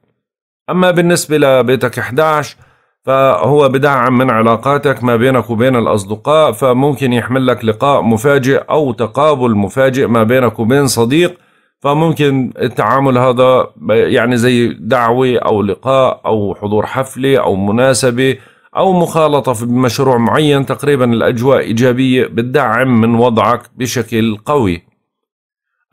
أما بالنسبة لبيتك 11 فهو بدعم من علاقاتك ما بينك وبين الأصدقاء فممكن يحمل لك لقاء مفاجئ أو تقابل مفاجئ ما بينك وبين صديق فممكن التعامل هذا يعني زي دعوة أو لقاء أو حضور حفلة أو مناسبة أو مخالطة في مشروع معين تقريبا الأجواء إيجابية بتدعم من وضعك بشكل قوي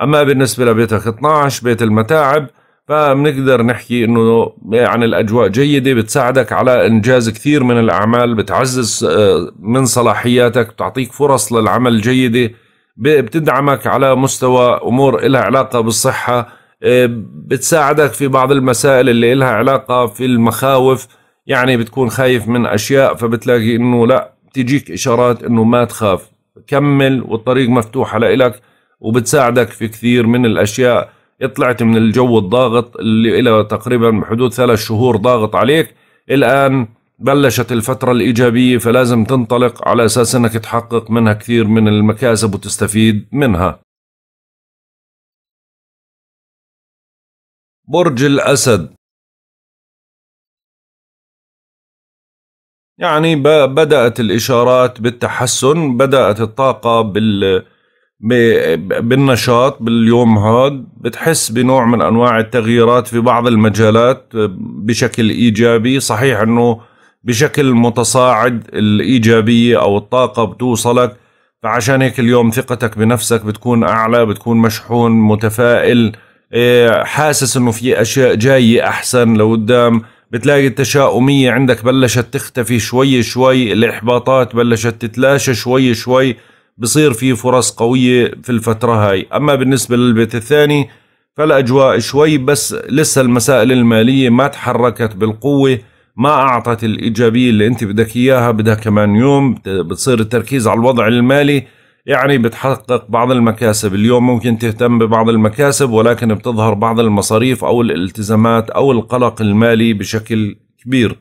أما بالنسبة لبيتك 12 بيت المتاعب فبنقدر نحكي انه عن يعني الاجواء جيده بتساعدك على انجاز كثير من الاعمال بتعزز آه، من صلاحياتك بتعطيك فرص للعمل جيده بتدعمك على مستوى امور لها علاقه بالصحه آه، بتساعدك في بعض المسائل اللي لها علاقه في المخاوف يعني بتكون خايف من اشياء فبتلاقي انه لا تجيك اشارات انه ما تخاف كمل والطريق مفتوحه لإلك وبتساعدك في كثير من الأشياء طلعت من الجو الضاغط اللي إلى تقريبا بحدود ثلاث شهور ضاغط عليك الآن بلشت الفترة الإيجابية فلازم تنطلق على أساس أنك تحقق منها كثير من المكاسب وتستفيد منها برج الأسد يعني بدأت الإشارات بالتحسن بدأت الطاقة بال بالنشاط باليوم هاد بتحس بنوع من انواع التغييرات في بعض المجالات آه، بشكل ايجابي صحيح انه بشكل متصاعد الايجابيه او الطاقه بتوصلك فعشان هيك اليوم ثقتك بنفسك بتكون اعلى بتكون مشحون متفائل آه، حاسس انه في اشياء جايه احسن لقدام بتلاقي التشاؤميه عندك بلشت تختفي شوي شوي الاحباطات بلشت تتلاشى شوي شوي بصير في فرص قوية في الفترة هاي أما بالنسبة للبيت الثاني فالأجواء شوي بس لسه المسائل المالية ما تحركت بالقوة ما أعطت الإيجابية اللي أنت بدك إياها بدها كمان يوم بتصير التركيز على الوضع المالي يعني بتحقق بعض المكاسب اليوم ممكن تهتم ببعض المكاسب ولكن بتظهر بعض المصاريف أو الالتزامات أو القلق المالي بشكل كبير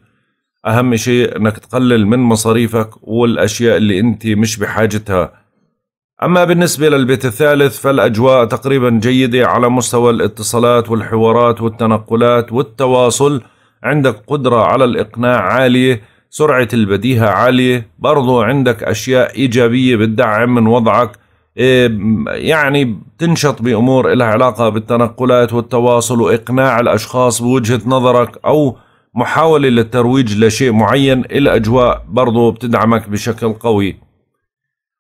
أهم شيء أنك تقلل من مصاريفك والأشياء اللي أنت مش بحاجتها أما بالنسبة للبيت الثالث فالأجواء تقريبا جيدة على مستوى الاتصالات والحوارات والتنقلات والتواصل عندك قدرة على الإقناع عالية سرعة البديهة عالية برضو عندك أشياء إيجابية بتدعم من وضعك إيه، يعني تنشط بأمور لها علاقة بالتنقلات والتواصل وإقناع الأشخاص بوجهة نظرك أو محاولة للترويج لشيء معين الأجواء برضو بتدعمك بشكل قوي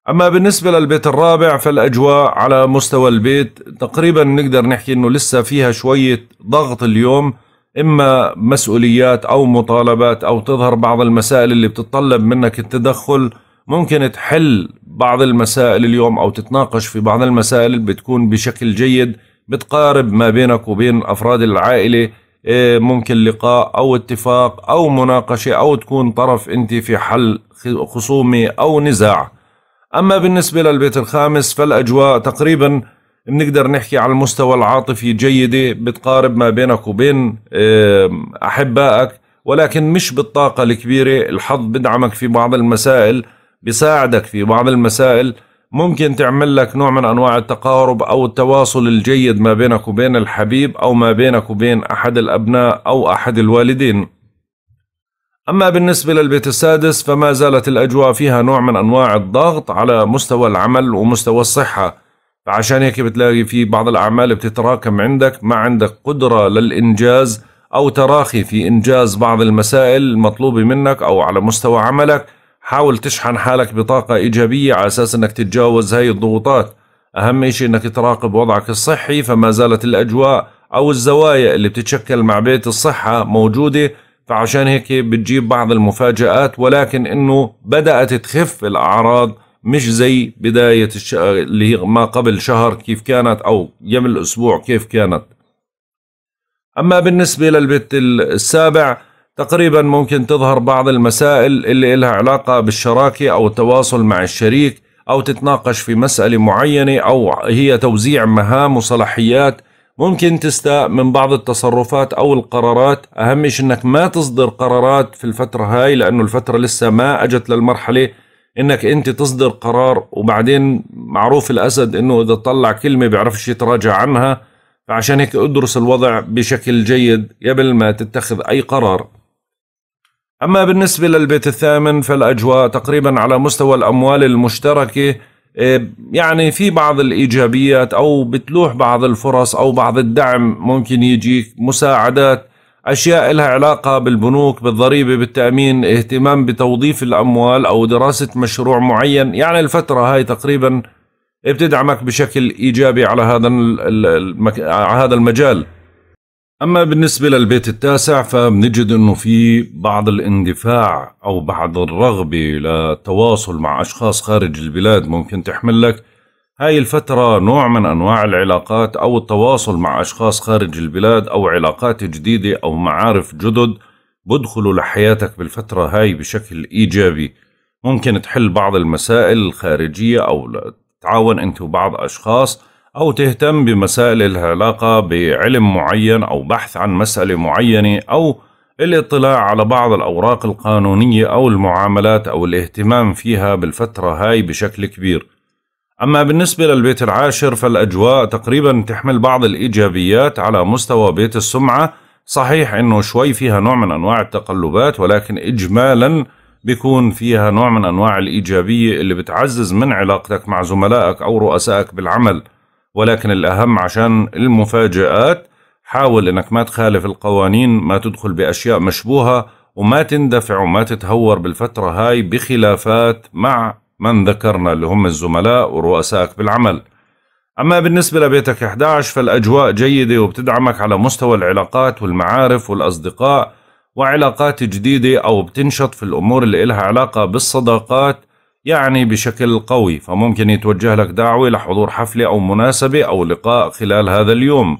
أما بالنسبة للبيت الرابع فالأجواء على مستوى البيت تقريبا نقدر نحكي أنه لسه فيها شوية ضغط اليوم إما مسؤوليات أو مطالبات أو تظهر بعض المسائل اللي بتتطلب منك التدخل ممكن تحل بعض المسائل اليوم أو تتناقش في بعض المسائل بتكون بشكل جيد بتقارب ما بينك وبين أفراد العائلة إيه، ممكن لقاء أو اتفاق أو مناقشة أو تكون طرف أنت في حل خصومة أو نزاع أما بالنسبة للبيت الخامس فالأجواء تقريبا بنقدر نحكي على المستوى العاطفي جيدة بتقارب ما بينك وبين أحبائك ولكن مش بالطاقة الكبيرة الحظ بدعمك في بعض المسائل بساعدك في بعض المسائل ممكن تعمل لك نوع من أنواع التقارب أو التواصل الجيد ما بينك وبين الحبيب أو ما بينك وبين أحد الأبناء أو أحد الوالدين أما بالنسبة للبيت السادس فما زالت الأجواء فيها نوع من أنواع الضغط على مستوى العمل ومستوى الصحة فعشان هيك بتلاقي في بعض الأعمال بتتراكم عندك ما عندك قدرة للإنجاز أو تراخي في إنجاز بعض المسائل المطلوبة منك أو على مستوى عملك حاول تشحن حالك بطاقة إيجابية على أساس أنك تتجاوز هاي الضغوطات أهم شيء أنك تراقب وضعك الصحي فما زالت الأجواء أو الزوايا اللي بتتشكل مع بيت الصحة موجودة فعشان هيك بتجيب بعض المفاجآت ولكن انه بدأت تخف الأعراض مش زي بداية الش... اللي ما قبل شهر كيف كانت أو يوم الأسبوع كيف كانت أما بالنسبة للبت السابع تقريبا ممكن تظهر بعض المسائل اللي لها علاقة بالشراكة أو التواصل مع الشريك أو تتناقش في مسألة معينة أو هي توزيع مهام وصلاحيات ممكن تستاء من بعض التصرفات او القرارات اهم شيء انك ما تصدر قرارات في الفتره هاي لانه الفتره لسه ما اجت للمرحله انك انت تصدر قرار وبعدين معروف الاسد انه اذا طلع كلمه بيعرفش يتراجع عنها فعشان هيك ادرس الوضع بشكل جيد قبل ما تتخذ اي قرار اما بالنسبه للبيت الثامن فالاجواء تقريبا على مستوى الاموال المشتركه إيه، يعني في بعض الايجابيات او بتلوح بعض الفرص او بعض الدعم ممكن يجيك مساعدات اشياء لها علاقه بالبنوك بالضريبه بالتامين اهتمام بتوظيف الاموال او دراسه مشروع معين يعني الفتره هاي تقريبا بتدعمك بشكل ايجابي على هذا على هذا المجال أما بالنسبة للبيت التاسع فبنجد أنه في بعض الاندفاع أو بعض الرغبة للتواصل مع أشخاص خارج البلاد ممكن تحمل لك هاي الفترة نوع من أنواع العلاقات أو التواصل مع أشخاص خارج البلاد أو علاقات جديدة أو معارف جدد بدخلوا لحياتك بالفترة هاي بشكل إيجابي ممكن تحل بعض المسائل الخارجية أو تعاون أنت وبعض أشخاص أو تهتم بمسائل العلاقة بعلم معين أو بحث عن مسألة معينة أو الاطلاع على بعض الأوراق القانونية أو المعاملات أو الاهتمام فيها بالفترة هاي بشكل كبير أما بالنسبة للبيت العاشر فالأجواء تقريبا تحمل بعض الإيجابيات على مستوى بيت السمعة صحيح أنه شوي فيها نوع من أنواع التقلبات ولكن إجمالا بيكون فيها نوع من أنواع الإيجابية اللي بتعزز من علاقتك مع زملائك أو رؤسائك بالعمل ولكن الأهم عشان المفاجآت حاول إنك ما تخالف القوانين ما تدخل بأشياء مشبوهة وما تندفع وما تتهور بالفترة هاي بخلافات مع من ذكرنا اللي هم الزملاء ورؤسائك بالعمل أما بالنسبة لبيتك 11 فالأجواء جيدة وبتدعمك على مستوى العلاقات والمعارف والأصدقاء وعلاقات جديدة أو بتنشط في الأمور اللي إلها علاقة بالصداقات يعني بشكل قوي فممكن يتوجه لك دعوة لحضور حفلة أو مناسبة أو لقاء خلال هذا اليوم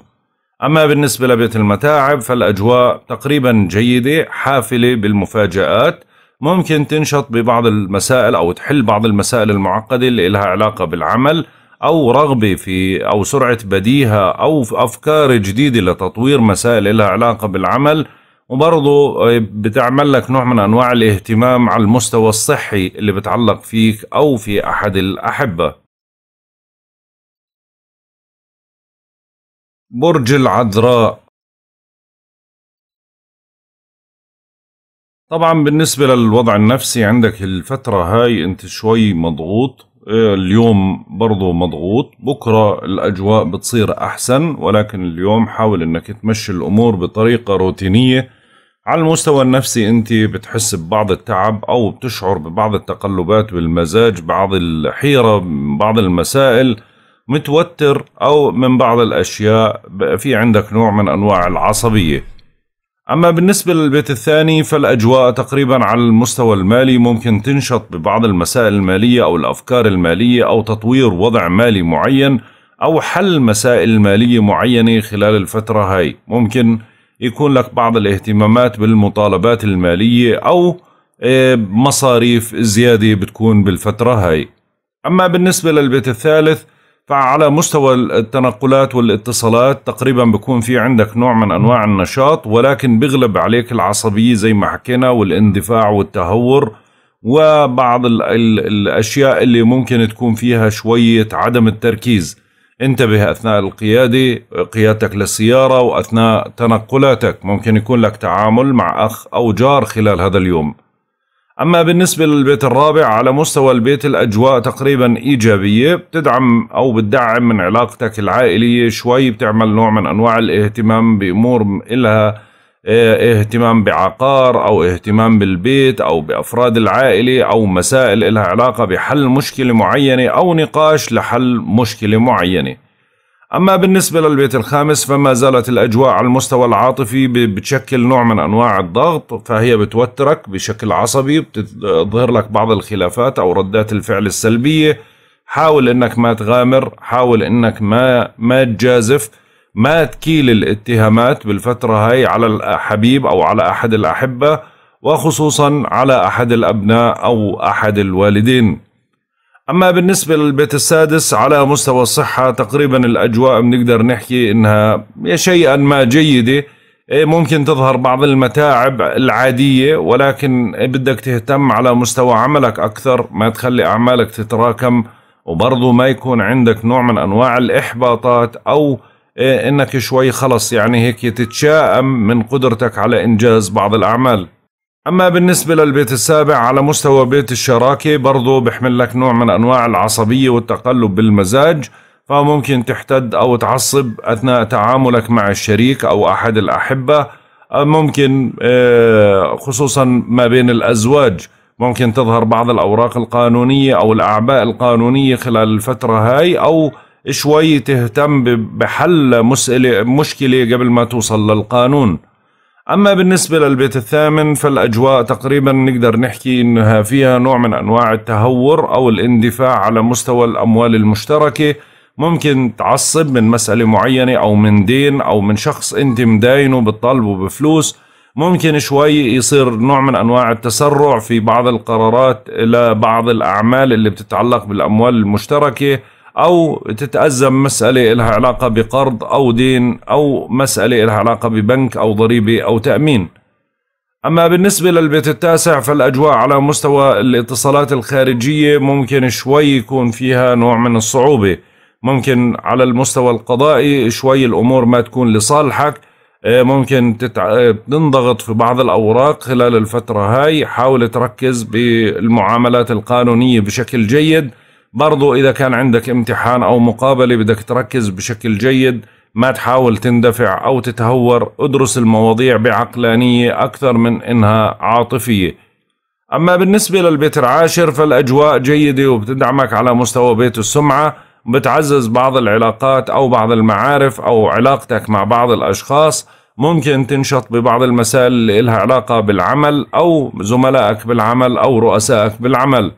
أما بالنسبة لبيت المتاعب فالأجواء تقريبا جيدة حافلة بالمفاجآت ممكن تنشط ببعض المسائل أو تحل بعض المسائل المعقدة اللي لها علاقة بالعمل أو رغبة في أو سرعة بديهة أو أفكار جديدة لتطوير مسائل لها علاقة بالعمل وبرضه آه، بتعمل لك نوع من انواع الاهتمام على المستوى الصحي اللي بتعلق فيك او في احد الاحبه برج العذراء طبعا بالنسبة للوضع النفسي عندك الفترة هاي انت شوي مضغوط آه، اليوم برضو مضغوط بكرة الأجواء بتصير أحسن ولكن اليوم حاول أنك تمشي الأمور بطريقة روتينية على المستوى النفسي انت بتحس ببعض التعب او بتشعر ببعض التقلبات بالمزاج بعض الحيره بعض المسائل متوتر او من بعض الاشياء في عندك نوع من انواع العصبيه اما بالنسبه للبيت الثاني فالاجواء تقريبا على المستوى المالي ممكن تنشط ببعض المسائل الماليه او الافكار الماليه او تطوير وضع مالي معين او حل مسائل ماليه معينه خلال الفتره هاي ممكن يكون لك بعض الاهتمامات بالمطالبات المالية أو آه، مصاريف زيادة بتكون بالفترة هاي أما بالنسبة للبيت الثالث فعلى مستوى التنقلات والاتصالات تقريبا بكون في عندك نوع من أنواع النشاط ولكن بغلب عليك العصبية زي ما حكينا والاندفاع والتهور وبعض الأشياء اللي ممكن تكون فيها شوية عدم التركيز انتبه أثناء القيادة قيادتك للسيارة وأثناء تنقلاتك ممكن يكون لك تعامل مع أخ أو جار خلال هذا اليوم أما بالنسبة للبيت الرابع على مستوى البيت الأجواء تقريبا إيجابية بتدعم أو بتدعم من علاقتك العائلية شوي بتعمل نوع من أنواع الاهتمام بأمور إلها إيه، إيه، اهتمام بعقار أو اهتمام بالبيت أو بأفراد العائلة أو مسائل لها علاقة بحل مشكلة معينة أو نقاش لحل مشكلة معينة أما بالنسبة للبيت الخامس فما زالت الأجواء على المستوى العاطفي بتشكل نوع من أنواع الضغط فهي بتوترك بشكل عصبي بتظهر لك بعض الخلافات أو ردات الفعل السلبية حاول أنك ما تغامر حاول أنك ما, ما تجازف ما تكيل الاتهامات بالفترة هاي على الحبيب أو على أحد الأحبة وخصوصا على أحد الأبناء أو أحد الوالدين أما بالنسبة للبيت السادس على مستوى الصحة تقريبا الأجواء بنقدر نحكي إنها شيئا ما جيدة إيه، ممكن تظهر بعض المتاعب العادية ولكن بدك تهتم على مستوى عملك أكثر ما تخلي أعمالك تتراكم وبرضه ما يكون عندك نوع من أنواع الإحباطات أو إيه، انك شوي خلص يعني هيك تتشائم من قدرتك على انجاز بعض الاعمال اما بالنسبه للبيت السابع على مستوى بيت الشراكه برضه بحمل لك نوع من انواع العصبيه والتقلب بالمزاج فممكن تحتد او تعصب اثناء تعاملك مع الشريك او احد الاحبه أه، ممكن إيه، خصوصا ما بين الازواج ممكن تظهر بعض الاوراق القانونيه او الاعباء القانونيه خلال الفتره هاي او شوي تهتم بحل مشكلة قبل ما توصل للقانون أما بالنسبة للبيت الثامن فالأجواء تقريبا نقدر نحكي أنها فيها نوع من أنواع التهور أو الاندفاع على مستوى الأموال المشتركة ممكن تعصب من مسألة معينة أو من دين أو من شخص أنت مداينه بتطالبه بفلوس ممكن شوي يصير نوع من أنواع التسرع في بعض القرارات إلى بعض الأعمال اللي بتتعلق بالأموال المشتركة او تتأزم مسألة لها علاقة بقرض او دين او مسألة لها علاقة ببنك او ضريبة او تأمين أما بالنسبة للبيت التاسع فالأجواء على مستوى الاتصالات الخارجية ممكن شوي يكون فيها نوع من الصعوبة ممكن على المستوى القضائي شوي الأمور ما تكون لصالحك آه، ممكن آه، تنضغط في بعض الأوراق خلال الفترة هاي حاول تركز بالمعاملات القانونية بشكل جيد برضو إذا كان عندك امتحان أو مقابلة بدك تركز بشكل جيد ما تحاول تندفع أو تتهور ادرس المواضيع بعقلانية أكثر من إنها عاطفية أما بالنسبة للبيت العاشر فالأجواء جيدة وبتدعمك على مستوى بيت السمعة بتعزز بعض العلاقات أو بعض المعارف أو علاقتك مع بعض الأشخاص ممكن تنشط ببعض المسائل اللي إلها علاقة بالعمل أو زملائك بالعمل أو رؤسائك بالعمل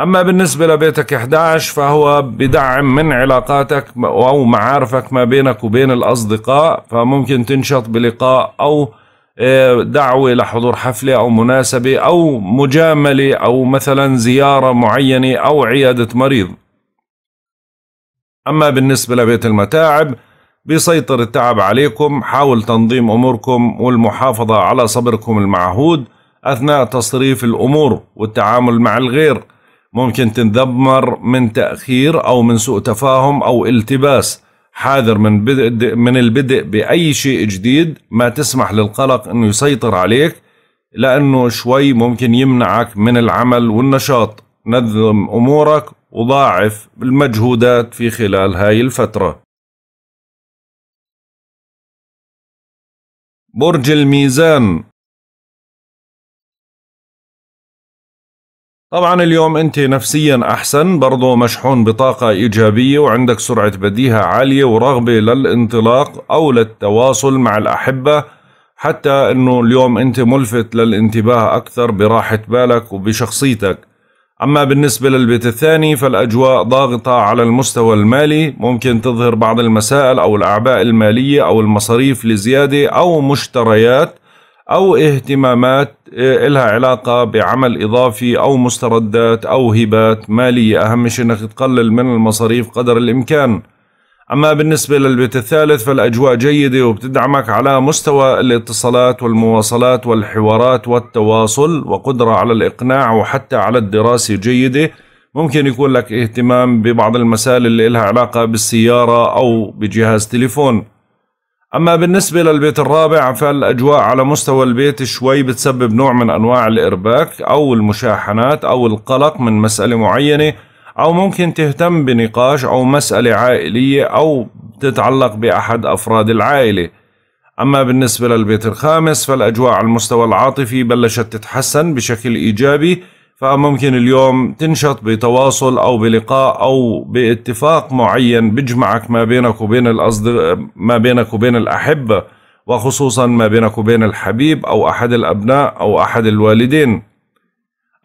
أما بالنسبة لبيتك 11 فهو بدعم من علاقاتك أو معارفك ما بينك وبين الأصدقاء فممكن تنشط بلقاء أو آه، دعوة لحضور حفلة أو مناسبة أو مجاملة أو مثلا زيارة معينة أو عيادة مريض أما بالنسبة لبيت المتاعب بيسيطر التعب عليكم حاول تنظيم أموركم والمحافظة على صبركم المعهود أثناء تصريف الأمور والتعامل مع الغير ممكن تندمر من تأخير أو من سوء تفاهم أو التباس حاذر من بدء من البدء بأي شيء جديد ما تسمح للقلق أنه يسيطر عليك لأنه شوي ممكن يمنعك من العمل والنشاط نظم أمورك وضاعف المجهودات في خلال هاي الفترة برج الميزان طبعا اليوم انت نفسيا احسن برضو مشحون بطاقة ايجابية وعندك سرعة بديهة عالية ورغبة للانطلاق او للتواصل مع الاحبة حتى انه اليوم انت ملفت للانتباه اكثر براحة بالك وبشخصيتك اما بالنسبة للبيت الثاني فالاجواء ضاغطة على المستوى المالي ممكن تظهر بعض المسائل او الاعباء المالية او المصاريف لزيادة او مشتريات أو اهتمامات آه، إلها علاقة بعمل إضافي أو مستردات أو هبات مالية أهم شيء أنك تقلل من المصاريف قدر الإمكان أما بالنسبة للبيت الثالث فالأجواء جيدة وبتدعمك على مستوى الاتصالات والمواصلات والحوارات والتواصل وقدرة على الإقناع وحتى على الدراسة جيدة ممكن يكون لك اهتمام ببعض المسائل اللي لها علاقة بالسيارة أو بجهاز تليفون أما بالنسبة للبيت الرابع فالأجواء على مستوى البيت شوي بتسبب نوع من أنواع الإرباك أو المشاحنات أو القلق من مسألة معينة أو ممكن تهتم بنقاش أو مسألة عائلية أو تتعلق بأحد أفراد العائلة أما بالنسبة للبيت الخامس فالأجواء على المستوى العاطفي بلشت تتحسن بشكل إيجابي فممكن اليوم تنشط بتواصل او بلقاء او باتفاق معين بيجمعك ما بينك وبين الاصدقاء ما بينك وبين الاحبه وخصوصا ما بينك وبين الحبيب او احد الابناء او احد الوالدين.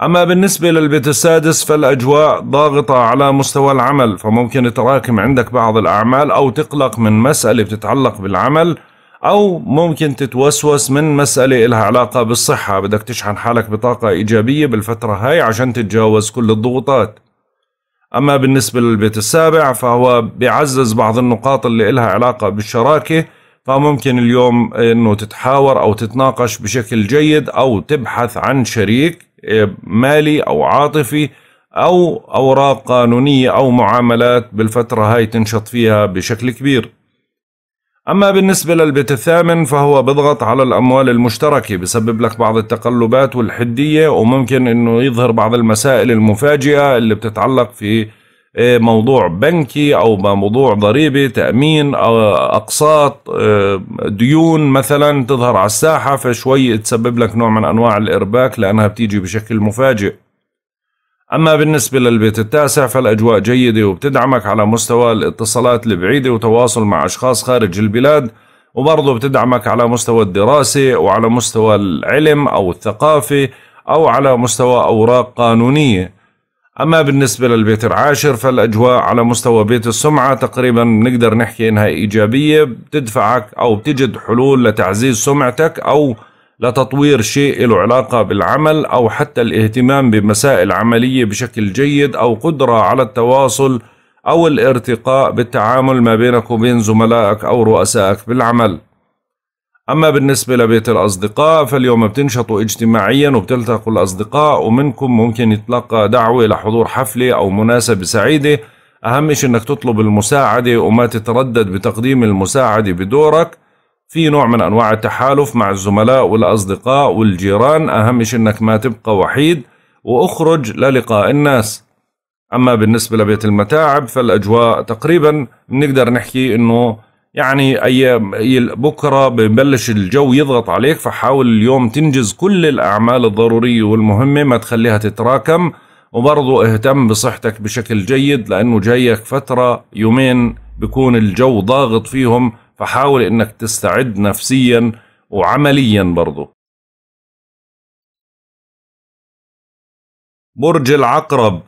اما بالنسبه للبيت السادس فالاجواء ضاغطه على مستوى العمل فممكن تراكم عندك بعض الاعمال او تقلق من مساله بتتعلق بالعمل أو ممكن تتوسوس من مسألة إلها علاقة بالصحة بدك تشحن حالك بطاقة إيجابية بالفترة هاي عشان تتجاوز كل الضغوطات أما بالنسبة للبيت السابع فهو بيعزز بعض النقاط اللي إلها علاقة بالشراكة فممكن اليوم أنه تتحاور أو تتناقش بشكل جيد أو تبحث عن شريك إيه، مالي أو عاطفي أو أوراق قانونية أو معاملات بالفترة هاي تنشط فيها بشكل كبير أما بالنسبة للبيت الثامن فهو بضغط على الأموال المشتركة بسبب لك بعض التقلبات والحدية وممكن أنه يظهر بعض المسائل المفاجئة اللي بتتعلق في إيه، موضوع بنكي أو موضوع ضريبة تأمين أو أقساط إيه، ديون مثلا تظهر على الساحة فشوي تسبب لك نوع من أنواع الإرباك لأنها بتيجي بشكل مفاجئ أما بالنسبة للبيت التاسع فالأجواء جيدة وبتدعمك على مستوى الاتصالات البعيدة وتواصل مع أشخاص خارج البلاد وبرضه بتدعمك على مستوى الدراسة وعلى مستوى العلم أو الثقافة أو على مستوى أوراق قانونية أما بالنسبة للبيت العاشر فالأجواء على مستوى بيت السمعة تقريبا بنقدر نحكي إنها إيجابية بتدفعك أو بتجد حلول لتعزيز سمعتك أو لتطوير شيء له علاقة بالعمل أو حتى الاهتمام بمسائل عملية بشكل جيد أو قدرة على التواصل أو الارتقاء بالتعامل ما بينك وبين زملائك أو رؤسائك بالعمل أما بالنسبة لبيت الأصدقاء فاليوم بتنشطوا اجتماعيا وبتلتقوا الأصدقاء ومنكم ممكن يتلقى دعوة لحضور حفلة أو مناسبة سعيدة أهم شيء أنك تطلب المساعدة وما تتردد بتقديم المساعدة بدورك في نوع من أنواع التحالف مع الزملاء والأصدقاء والجيران أهم شيء أنك ما تبقى وحيد وأخرج للقاء الناس أما بالنسبة لبيت المتاعب فالأجواء تقريبا بنقدر نحكي أنه يعني أي بكرة ببلش الجو يضغط عليك فحاول اليوم تنجز كل الأعمال الضرورية والمهمة ما تخليها تتراكم وبرضو اهتم بصحتك بشكل جيد لأنه جايك فترة يومين بكون الجو ضاغط فيهم فحاول انك تستعد نفسيا وعمليا برضو برج العقرب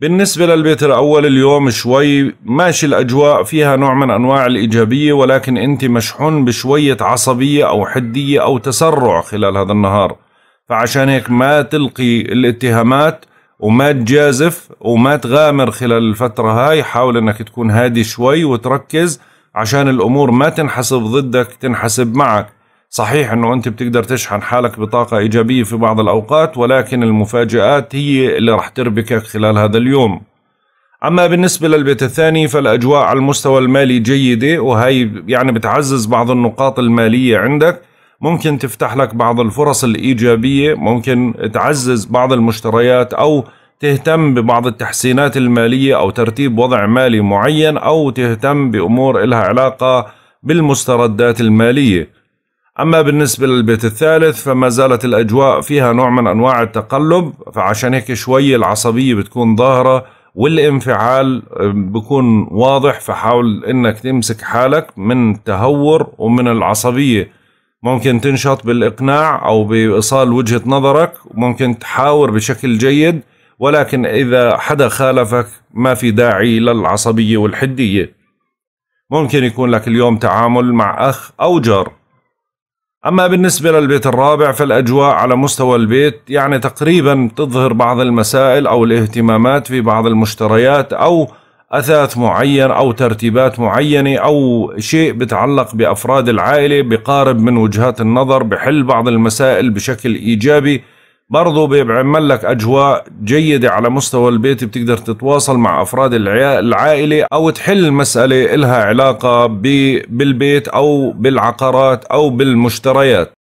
بالنسبة للبيت الأول اليوم شوي ماشي الأجواء فيها نوع من أنواع الإيجابية ولكن أنت مشحون بشوية عصبية أو حدية أو تسرع خلال هذا النهار فعشان هيك ما تلقي الاتهامات وما تجازف وما تغامر خلال الفترة هاي حاول انك تكون هادي شوي وتركز عشان الامور ما تنحسب ضدك تنحسب معك صحيح انه انت بتقدر تشحن حالك بطاقة ايجابية في بعض الاوقات ولكن المفاجآت هي اللي راح تربكك خلال هذا اليوم اما بالنسبة للبيت الثاني فالاجواء على المستوى المالي جيدة وهي يعني بتعزز بعض النقاط المالية عندك ممكن تفتح لك بعض الفرص الإيجابية ممكن تعزز بعض المشتريات أو تهتم ببعض التحسينات المالية أو ترتيب وضع مالي معين أو تهتم بأمور إلها علاقة بالمستردات المالية أما بالنسبة للبيت الثالث فما زالت الأجواء فيها نوع من أنواع التقلب فعشان هيك شوي العصبية بتكون ظاهرة والانفعال آه، بكون واضح فحاول انك تمسك حالك من التهور ومن العصبية ممكن تنشط بالإقناع أو بإيصال وجهة نظرك ممكن تحاور بشكل جيد ولكن إذا حدا خالفك ما في داعي للعصبية والحدية ممكن يكون لك اليوم تعامل مع أخ أو جار أما بالنسبة للبيت الرابع فالأجواء على مستوى البيت يعني تقريبا تظهر بعض المسائل أو الاهتمامات في بعض المشتريات أو أثاث معين أو ترتيبات معينة أو شيء بتعلق بأفراد العائلة بقارب من وجهات النظر بحل بعض المسائل بشكل إيجابي برضو بيعمل لك أجواء جيدة على مستوى البيت بتقدر تتواصل مع أفراد العائلة أو تحل مسألة إلها علاقة بالبيت أو بالعقارات أو بالمشتريات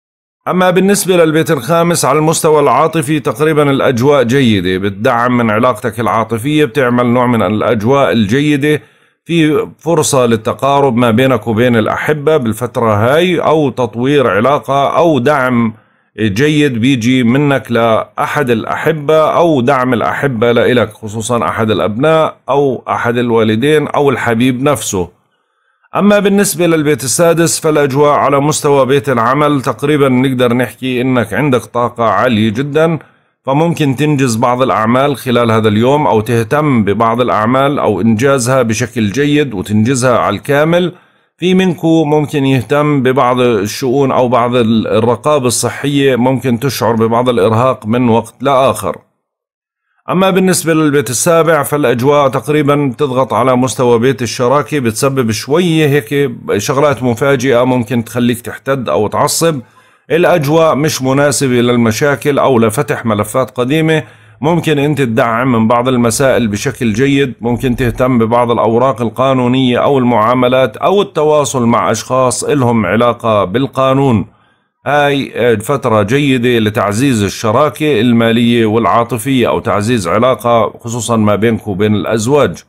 أما بالنسبة للبيت الخامس على المستوى العاطفي تقريبا الأجواء جيدة بتدعم من علاقتك العاطفية بتعمل نوع من الأجواء الجيدة في فرصة للتقارب ما بينك وبين الأحبة بالفترة هاي أو تطوير علاقة أو دعم جيد بيجي منك لأحد الأحبة أو دعم الأحبة لإلك خصوصا أحد الأبناء أو أحد الوالدين أو الحبيب نفسه أما بالنسبة للبيت السادس فالأجواء على مستوى بيت العمل تقريبا نقدر نحكي إنك عندك طاقة عالية جدا فممكن تنجز بعض الأعمال خلال هذا اليوم أو تهتم ببعض الأعمال أو إنجازها بشكل جيد وتنجزها على الكامل في منكو ممكن يهتم ببعض الشؤون أو بعض الرقابة الصحية ممكن تشعر ببعض الإرهاق من وقت لآخر أما بالنسبة للبيت السابع فالأجواء تقريبا بتضغط على مستوى بيت الشراكة بتسبب شوية هيك شغلات مفاجئة ممكن تخليك تحتد أو تعصب الأجواء مش مناسبة للمشاكل أو لفتح ملفات قديمة ممكن أنت تدعم من بعض المسائل بشكل جيد ممكن تهتم ببعض الأوراق القانونية أو المعاملات أو التواصل مع أشخاص إلهم علاقة بالقانون هاي فترة جيدة لتعزيز الشراكة المالية والعاطفية أو تعزيز علاقة خصوصا ما بينك وبين الأزواج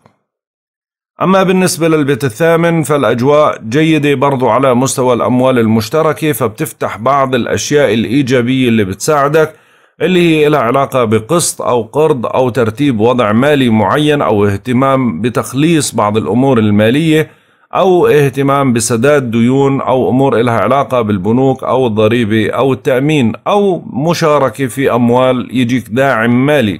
أما بالنسبة للبيت الثامن فالأجواء جيدة برضو على مستوى الأموال المشتركة فبتفتح بعض الأشياء الإيجابية اللي بتساعدك اللي هي لها علاقة بقسط أو قرض أو ترتيب وضع مالي معين أو اهتمام بتخليص بعض الأمور المالية أو اهتمام بسداد ديون أو أمور إلها علاقة بالبنوك أو الضريبة أو التأمين أو مشاركة في أموال يجيك داعم مالي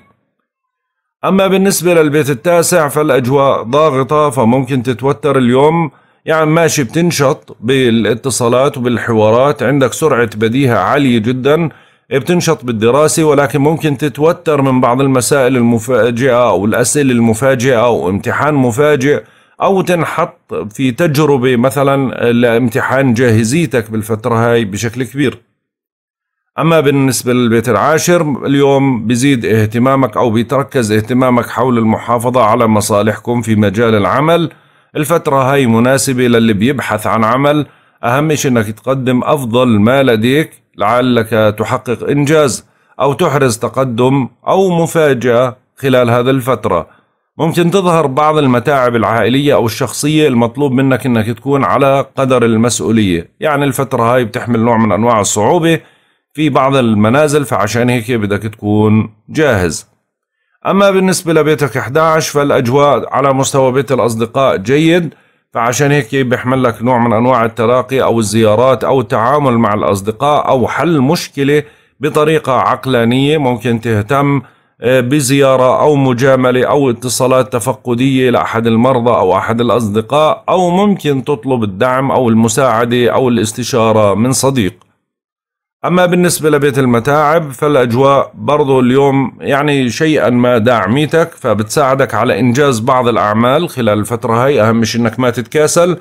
أما بالنسبة للبيت التاسع فالأجواء ضاغطة فممكن تتوتر اليوم يعني ماشي بتنشط بالاتصالات وبالحوارات عندك سرعة بديهة عالية جدا بتنشط بالدراسة ولكن ممكن تتوتر من بعض المسائل المفاجئة أو الأسئلة المفاجئة أو امتحان مفاجئ او تنحط في تجربه مثلا لامتحان جاهزيتك بالفتره هاي بشكل كبير اما بالنسبه للبيت العاشر اليوم بزيد اهتمامك او بيتركز اهتمامك حول المحافظه على مصالحكم في مجال العمل الفتره هاي مناسبه للي بيبحث عن عمل اهم شيء انك تقدم افضل ما لديك لعلك تحقق انجاز او تحرز تقدم او مفاجاه خلال هذه الفتره ممكن تظهر بعض المتاعب العائلية أو الشخصية المطلوب منك أنك تكون على قدر المسؤولية يعني الفترة هاي بتحمل نوع من أنواع الصعوبة في بعض المنازل فعشان هيك بدك تكون جاهز أما بالنسبة لبيتك 11 فالأجواء على مستوى بيت الأصدقاء جيد فعشان هيك بيحمل لك نوع من أنواع التلاقي أو الزيارات أو التعامل مع الأصدقاء أو حل مشكلة بطريقة عقلانية ممكن تهتم آه، بزيارة أو مجاملة أو اتصالات تفقدية لأحد المرضى أو أحد الأصدقاء أو ممكن تطلب الدعم أو المساعدة أو الاستشارة من صديق أما بالنسبة لبيت المتاعب فالأجواء برضو اليوم يعني شيئا ما داعميتك فبتساعدك على إنجاز بعض الأعمال خلال الفترة هاي أهم شيء إنك ما تتكاسل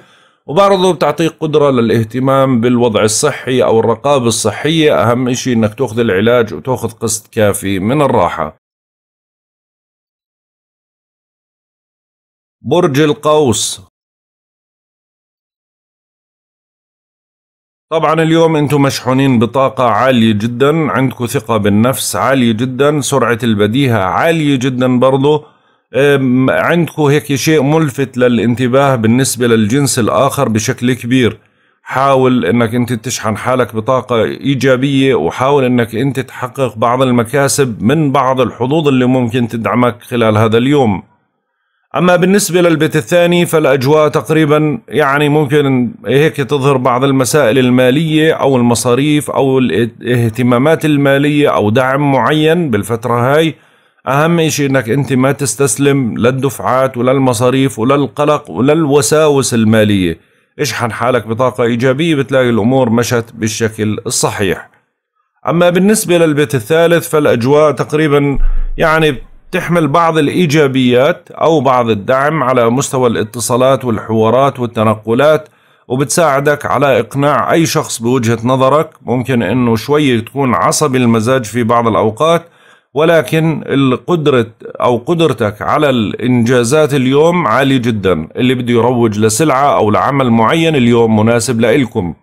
وبرضه بتعطيك قدرة للاهتمام بالوضع الصحي أو الرقابة الصحية أهم شيء إنك تأخذ العلاج وتأخذ قسط كافي من الراحة برج القوس طبعا اليوم انتم مشحونين بطاقة عالية جدا عندكم ثقة بالنفس عالية جدا سرعة البديهة عالية جدا برضو عندكم هيك شيء ملفت للانتباه بالنسبة للجنس الآخر بشكل كبير حاول انك انت تشحن حالك بطاقة ايجابية وحاول انك انت تحقق بعض المكاسب من بعض الحظوظ اللي ممكن تدعمك خلال هذا اليوم اما بالنسبه للبيت الثاني فالاجواء تقريبا يعني ممكن هيك تظهر بعض المسائل الماليه او المصاريف او الاهتمامات الماليه او دعم معين بالفتره هاي اهم شيء انك انت ما تستسلم للدفعات ولا المصاريف ولا القلق ولا الوساوس الماليه اشحن حالك بطاقه ايجابيه بتلاقي الامور مشت بالشكل الصحيح اما بالنسبه للبيت الثالث فالاجواء تقريبا يعني تحمل بعض الإيجابيات أو بعض الدعم على مستوى الاتصالات والحوارات والتنقلات وبتساعدك على إقناع أي شخص بوجهة نظرك ممكن أنه شوي تكون عصبي المزاج في بعض الأوقات ولكن القدرة أو قدرتك على الإنجازات اليوم عالية جدا اللي بده يروج لسلعة أو لعمل معين اليوم مناسب لإلكم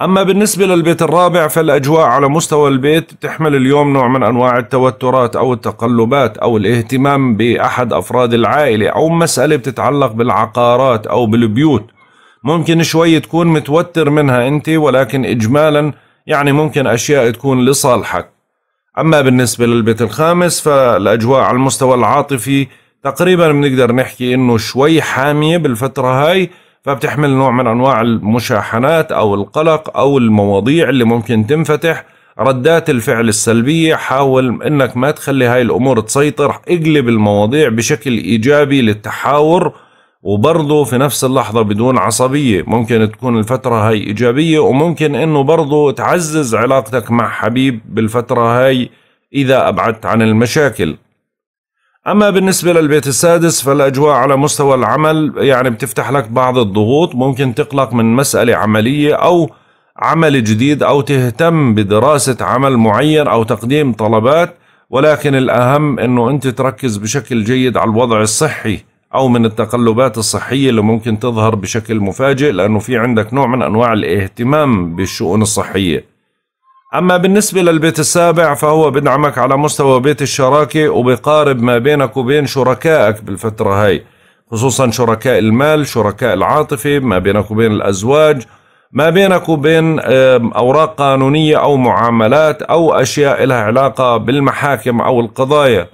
أما بالنسبة للبيت الرابع فالأجواء على مستوى البيت بتحمل اليوم نوع من أنواع التوترات أو التقلبات أو الاهتمام بأحد أفراد العائلة أو مسألة بتتعلق بالعقارات أو بالبيوت ممكن شوي تكون متوتر منها أنت ولكن إجمالا يعني ممكن أشياء تكون لصالحك أما بالنسبة للبيت الخامس فالأجواء على المستوى العاطفي تقريبا بنقدر نحكي إنه شوي حامية بالفترة هاي فبتحمل نوع من انواع المشاحنات او القلق او المواضيع اللي ممكن تنفتح ردات الفعل السلبية حاول انك ما تخلي هاي الامور تسيطر اقلب المواضيع بشكل ايجابي للتحاور وبرضه في نفس اللحظة بدون عصبية ممكن تكون الفترة هاي ايجابية وممكن انه برضه تعزز علاقتك مع حبيب بالفترة هاي اذا ابعدت عن المشاكل أما بالنسبة للبيت السادس فالأجواء على مستوى العمل يعني بتفتح لك بعض الضغوط ممكن تقلق من مسألة عملية أو عمل جديد أو تهتم بدراسة عمل معين أو تقديم طلبات ولكن الأهم أنه أنت تركز بشكل جيد على الوضع الصحي أو من التقلبات الصحية اللي ممكن تظهر بشكل مفاجئ لأنه في عندك نوع من أنواع الاهتمام بالشؤون الصحية أما بالنسبة للبيت السابع فهو بدعمك على مستوى بيت الشراكة وبقارب ما بينك وبين شركائك بالفترة هاي خصوصا شركاء المال شركاء العاطفة ما بينك وبين الأزواج ما بينك وبين أوراق قانونية أو معاملات أو أشياء لها علاقة بالمحاكم أو القضايا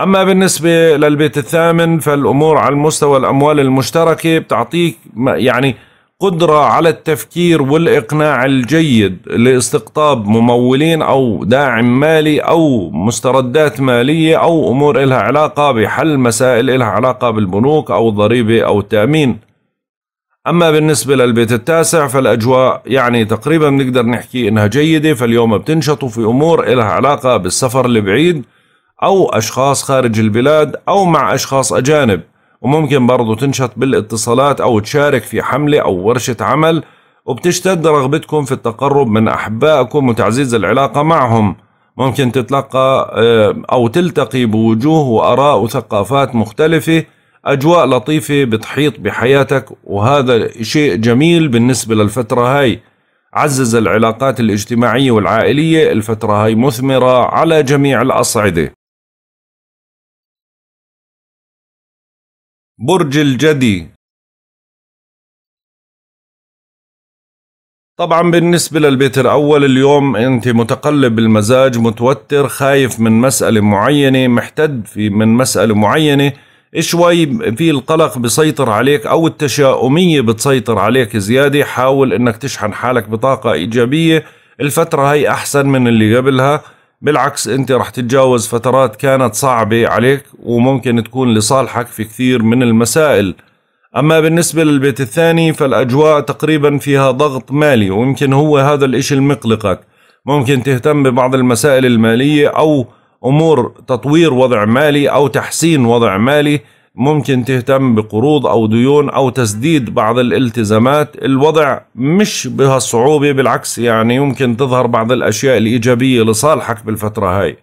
أما بالنسبة للبيت الثامن فالأمور على المستوى الأموال المشتركة بتعطيك يعني قدرة على التفكير والإقناع الجيد لاستقطاب ممولين أو داعم مالي أو مستردات مالية أو أمور إلها علاقة بحل مسائل إلها علاقة بالبنوك أو الضريبة أو التأمين أما بالنسبة للبيت التاسع فالأجواء يعني تقريبا بنقدر نحكي إنها جيدة فاليوم بتنشطوا في أمور إلها علاقة بالسفر البعيد أو أشخاص خارج البلاد أو مع أشخاص أجانب وممكن برضو تنشط بالاتصالات أو تشارك في حملة أو ورشة عمل وبتشتد رغبتكم في التقرب من أحبائكم وتعزيز العلاقة معهم ممكن تتلقى آه، أو تلتقي بوجوه وأراء وثقافات مختلفة أجواء لطيفة بتحيط بحياتك وهذا شيء جميل بالنسبة للفترة هاي عزز العلاقات الاجتماعية والعائلية الفترة هاي مثمرة على جميع الأصعدة برج الجدي طبعا بالنسبة للبيت الأول اليوم أنت متقلب المزاج متوتر خايف من مسألة معينة محتد في من مسألة معينة شوي في القلق بيسيطر عليك أو التشاؤمية بتسيطر عليك زيادة حاول أنك تشحن حالك بطاقة إيجابية الفترة هي أحسن من اللي قبلها بالعكس انت راح تتجاوز فترات كانت صعبة عليك وممكن تكون لصالحك في كثير من المسائل أما بالنسبة للبيت الثاني فالأجواء تقريبا فيها ضغط مالي ويمكن هو هذا الإشي المقلقك ممكن تهتم ببعض المسائل المالية أو أمور تطوير وضع مالي أو تحسين وضع مالي ممكن تهتم بقروض أو ديون أو تسديد بعض الالتزامات الوضع مش بهالصعوبة بالعكس يعني يمكن تظهر بعض الأشياء الإيجابية لصالحك بالفترة هاي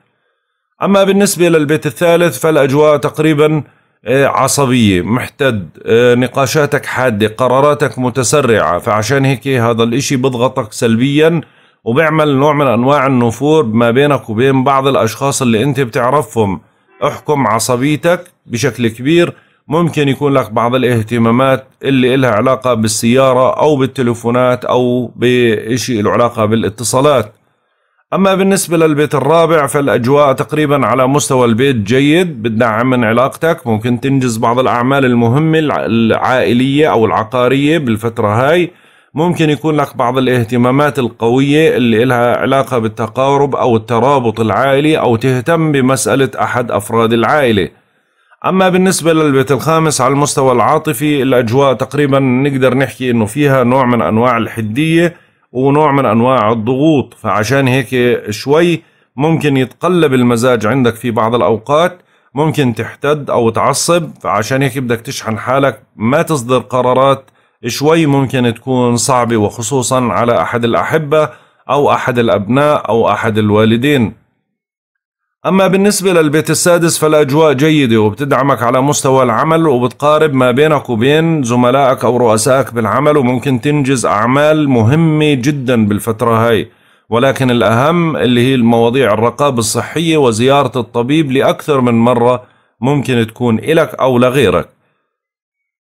أما بالنسبة للبيت الثالث فالأجواء تقريبا آه، عصبية محتد آه، نقاشاتك حادة قراراتك متسرعة فعشان هيك هذا الإشي بضغطك سلبياً وبيعمل نوع من انواع النفور ما بينك وبين بعض الاشخاص اللي انت بتعرفهم احكم عصبيتك بشكل كبير ممكن يكون لك بعض الاهتمامات اللي لها علاقة بالسيارة أو بالتلفونات أو بشيء له علاقة بالاتصالات أما بالنسبة للبيت الرابع فالأجواء تقريبا على مستوى البيت جيد بتدعم من علاقتك ممكن تنجز بعض الأعمال المهمة العائلية أو العقارية بالفترة هاي ممكن يكون لك بعض الاهتمامات القوية اللي لها علاقة بالتقارب أو الترابط العائلي أو تهتم بمسألة أحد أفراد العائلة أما بالنسبة للبيت الخامس على المستوى العاطفي الأجواء تقريبا نقدر نحكي أنه فيها نوع من أنواع الحدية ونوع من أنواع الضغوط فعشان هيك شوي ممكن يتقلب المزاج عندك في بعض الأوقات ممكن تحتد أو تعصب فعشان هيك بدك تشحن حالك ما تصدر قرارات شوي ممكن تكون صعبة وخصوصا على أحد الأحبة أو أحد الأبناء أو أحد الوالدين أما بالنسبة للبيت السادس فالأجواء جيدة وبتدعمك على مستوى العمل وبتقارب ما بينك وبين زملائك أو رؤسائك بالعمل وممكن تنجز أعمال مهمة جدا بالفترة هاي ولكن الأهم اللي هي المواضيع الرقابة الصحية وزيارة الطبيب لأكثر من مرة ممكن تكون إلك أو لغيرك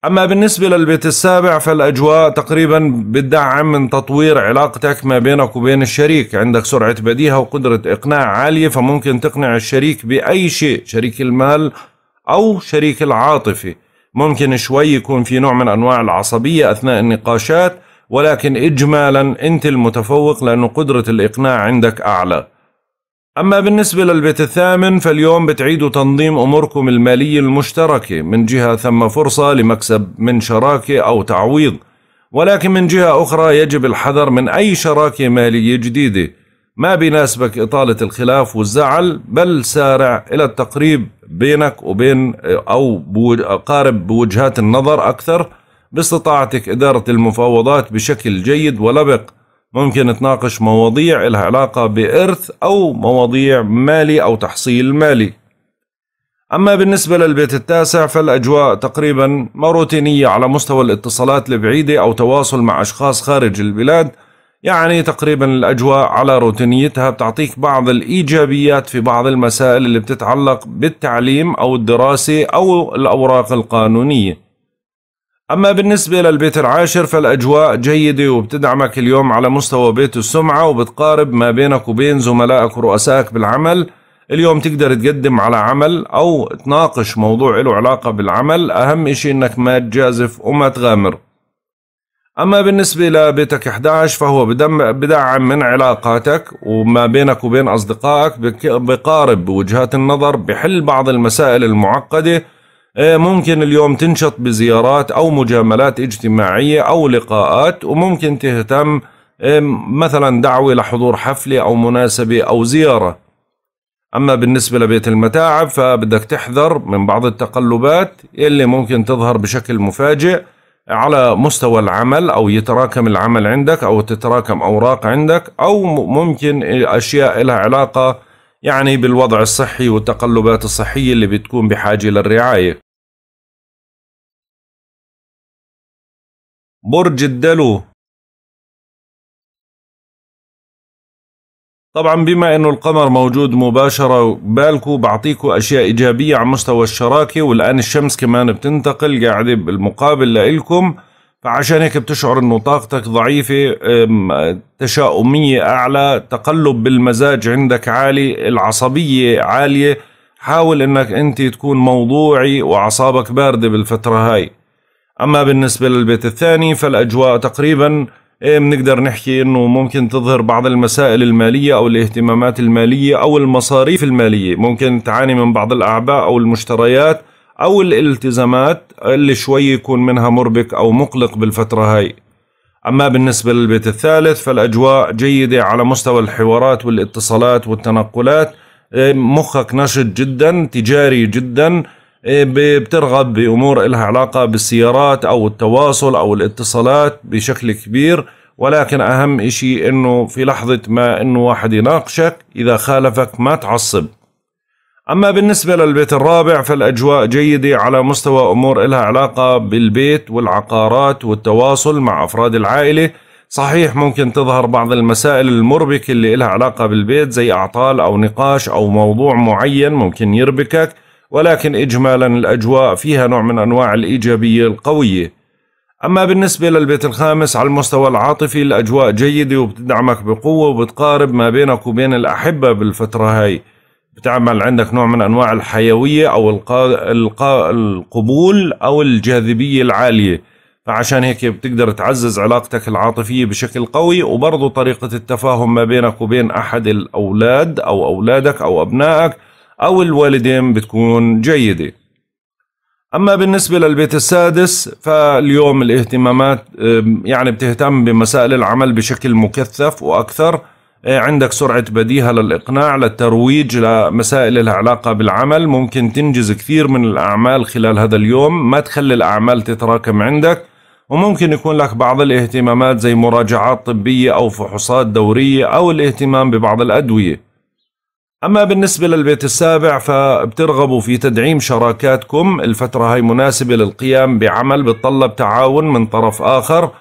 أما بالنسبة للبيت السابع فالأجواء تقريبا بتدعم من تطوير علاقتك ما بينك وبين الشريك عندك سرعة بديهة وقدرة إقناع عالية فممكن تقنع الشريك بأي شيء شريك المال أو شريك العاطفي ممكن شوي يكون في نوع من أنواع العصبية أثناء النقاشات ولكن إجمالا أنت المتفوق لأن قدرة الإقناع عندك أعلى أما بالنسبة للبيت الثامن فاليوم بتعيدوا تنظيم أموركم المالية المشتركة من جهة ثم فرصة لمكسب من شراكة أو تعويض ولكن من جهة أخرى يجب الحذر من أي شراكة مالية جديدة ما بيناسبك إطالة الخلاف والزعل بل سارع إلى التقريب بينك وبين أو قارب بوجهات النظر أكثر باستطاعتك إدارة المفاوضات بشكل جيد ولبق ممكن تناقش مواضيع لها علاقة بإرث أو مواضيع مالي أو تحصيل مالي أما بالنسبة للبيت التاسع فالأجواء تقريبا ما روتينية على مستوى الاتصالات البعيدة أو تواصل مع أشخاص خارج البلاد يعني تقريبا الأجواء على روتينيتها بتعطيك بعض الإيجابيات في بعض المسائل اللي بتتعلق بالتعليم أو الدراسة أو الأوراق القانونية أما بالنسبة للبيت العاشر فالأجواء جيدة وبتدعمك اليوم على مستوى بيت السمعة وبتقارب ما بينك وبين زملائك ورؤسائك بالعمل اليوم تقدر تقدم على عمل أو تناقش موضوع له علاقة بالعمل أهم إشي إنك ما تجازف وما تغامر أما بالنسبة لبيتك 11 فهو بدعم من علاقاتك وما بينك وبين أصدقائك بقارب وجهات النظر بحل بعض المسائل المعقدة آه، ممكن اليوم تنشط بزيارات أو مجاملات اجتماعية أو لقاءات وممكن تهتم آه، مثلا دعوة لحضور حفلة أو مناسبة أو زيارة أما بالنسبة لبيت المتاعب فبدك تحذر من بعض التقلبات اللي ممكن تظهر بشكل مفاجئ على مستوى العمل أو يتراكم العمل عندك أو تتراكم أوراق عندك أو ممكن أشياء لها علاقة يعني بالوضع الصحي والتقلبات الصحية اللي بتكون بحاجة للرعاية برج الدلو طبعا بما انه القمر موجود مباشرة بالكو بعطيكو اشياء ايجابية على مستوى الشراكة والان الشمس كمان بتنتقل قاعدة بالمقابل لإلكم فعشان هيك بتشعر انه طاقتك ضعيفة تشاؤمية اعلى تقلب بالمزاج عندك عالي العصبية عالية حاول انك انت تكون موضوعي واعصابك باردة بالفترة هاي اما بالنسبة للبيت الثاني فالاجواء تقريبا إيه، بنقدر نحكي انه ممكن تظهر بعض المسائل المالية او الاهتمامات المالية او المصاريف المالية ممكن تعاني من بعض الاعباء او المشتريات أو الالتزامات اللي شوي يكون منها مربك أو مقلق بالفترة هاي أما بالنسبة للبيت الثالث فالأجواء جيدة على مستوى الحوارات والاتصالات والتنقلات إيه، مخك نشط جدا تجاري جدا إيه، بترغب بأمور إلها علاقة بالسيارات أو التواصل أو الاتصالات بشكل كبير ولكن أهم إشي أنه في لحظة ما أنه واحد يناقشك إذا خالفك ما تعصب أما بالنسبة للبيت الرابع فالأجواء جيدة على مستوى أمور إلها علاقة بالبيت والعقارات والتواصل مع أفراد العائلة صحيح ممكن تظهر بعض المسائل المربكة اللي إلها علاقة بالبيت زي أعطال أو نقاش أو موضوع معين ممكن يربكك ولكن إجمالا الأجواء فيها نوع من أنواع الإيجابية القوية أما بالنسبة للبيت الخامس على المستوى العاطفي الأجواء جيدة وبتدعمك بقوة وبتقارب ما بينك وبين الأحبة بالفترة هاي بتعمل عندك نوع من انواع الحيويه او القا... القا... القبول او الجاذبيه العاليه فعشان هيك بتقدر تعزز علاقتك العاطفيه بشكل قوي وبرضه طريقه التفاهم ما بينك وبين احد الاولاد او اولادك او ابنائك او الوالدين بتكون جيده اما بالنسبه للبيت السادس فاليوم الاهتمامات يعني بتهتم بمسائل العمل بشكل مكثف واكثر إيه، عندك سرعة بديهة للإقناع للترويج لمسائل علاقة بالعمل ممكن تنجز كثير من الأعمال خلال هذا اليوم ما تخلي الأعمال تتراكم عندك وممكن يكون لك بعض الاهتمامات زي مراجعات طبية أو فحوصات دورية أو الاهتمام ببعض الأدوية أما بالنسبة للبيت السابع فبترغبوا في تدعيم شراكاتكم الفترة هاي مناسبة للقيام بعمل بتطلب تعاون من طرف آخر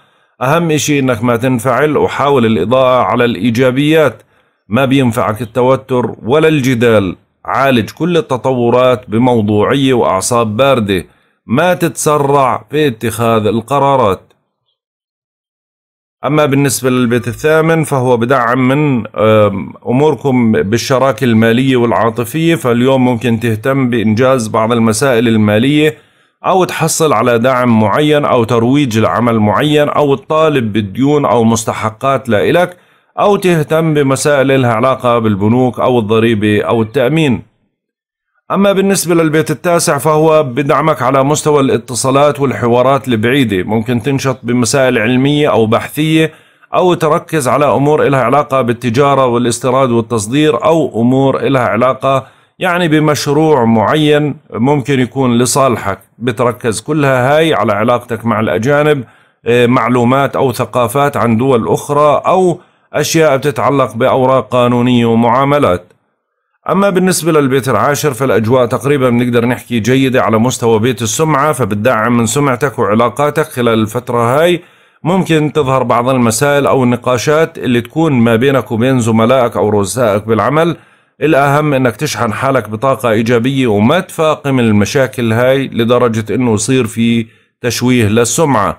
أهم إشي إنك ما تنفعل وحاول الإضاءة على الإيجابيات ما بينفعك التوتر ولا الجدال عالج كل التطورات بموضوعية وأعصاب باردة ما تتسرع في اتخاذ القرارات أما بالنسبة للبيت الثامن فهو بدعم من أموركم بالشراكة المالية والعاطفية فاليوم ممكن تهتم بإنجاز بعض المسائل المالية أو تحصل على دعم معين أو ترويج لعمل معين أو تطالب بديون أو مستحقات لإلك أو تهتم بمسائل لها علاقة بالبنوك أو الضريبة أو التأمين أما بالنسبة للبيت التاسع فهو بدعمك على مستوى الاتصالات والحوارات البعيدة ممكن تنشط بمسائل علمية أو بحثية أو تركز على أمور لها علاقة بالتجارة والاستيراد والتصدير أو أمور لها علاقة يعني بمشروع معين ممكن يكون لصالحك بتركز كلها هاي على علاقتك مع الأجانب آه، معلومات أو ثقافات عن دول أخرى أو أشياء بتتعلق بأوراق قانونية ومعاملات أما بالنسبة للبيت العاشر فالأجواء تقريبا بنقدر نحكي جيدة على مستوى بيت السمعة فبتدعم من سمعتك وعلاقاتك خلال الفترة هاي ممكن تظهر بعض المسائل أو النقاشات اللي تكون ما بينك وبين زملائك أو رؤسائك بالعمل الأهم إنك تشحن حالك بطاقة إيجابية وما تفاقم المشاكل هاي لدرجة إنه يصير في تشويه للسمعة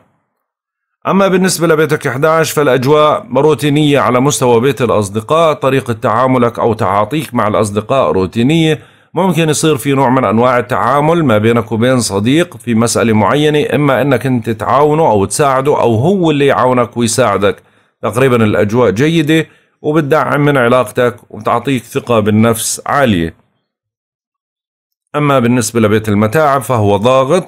أما بالنسبة لبيتك 11 فالأجواء روتينية على مستوى بيت الأصدقاء طريقة تعاملك أو تعاطيك مع الأصدقاء روتينية ممكن يصير في نوع من أنواع التعامل ما بينك وبين صديق في مسألة معينة إما أنك أنت تعاونه أو تساعده أو هو اللي يعاونك ويساعدك تقريبا الأجواء جيدة وبتدعم من علاقتك وبتعطيك ثقة بالنفس عالية أما بالنسبة لبيت المتاعب فهو ضاغط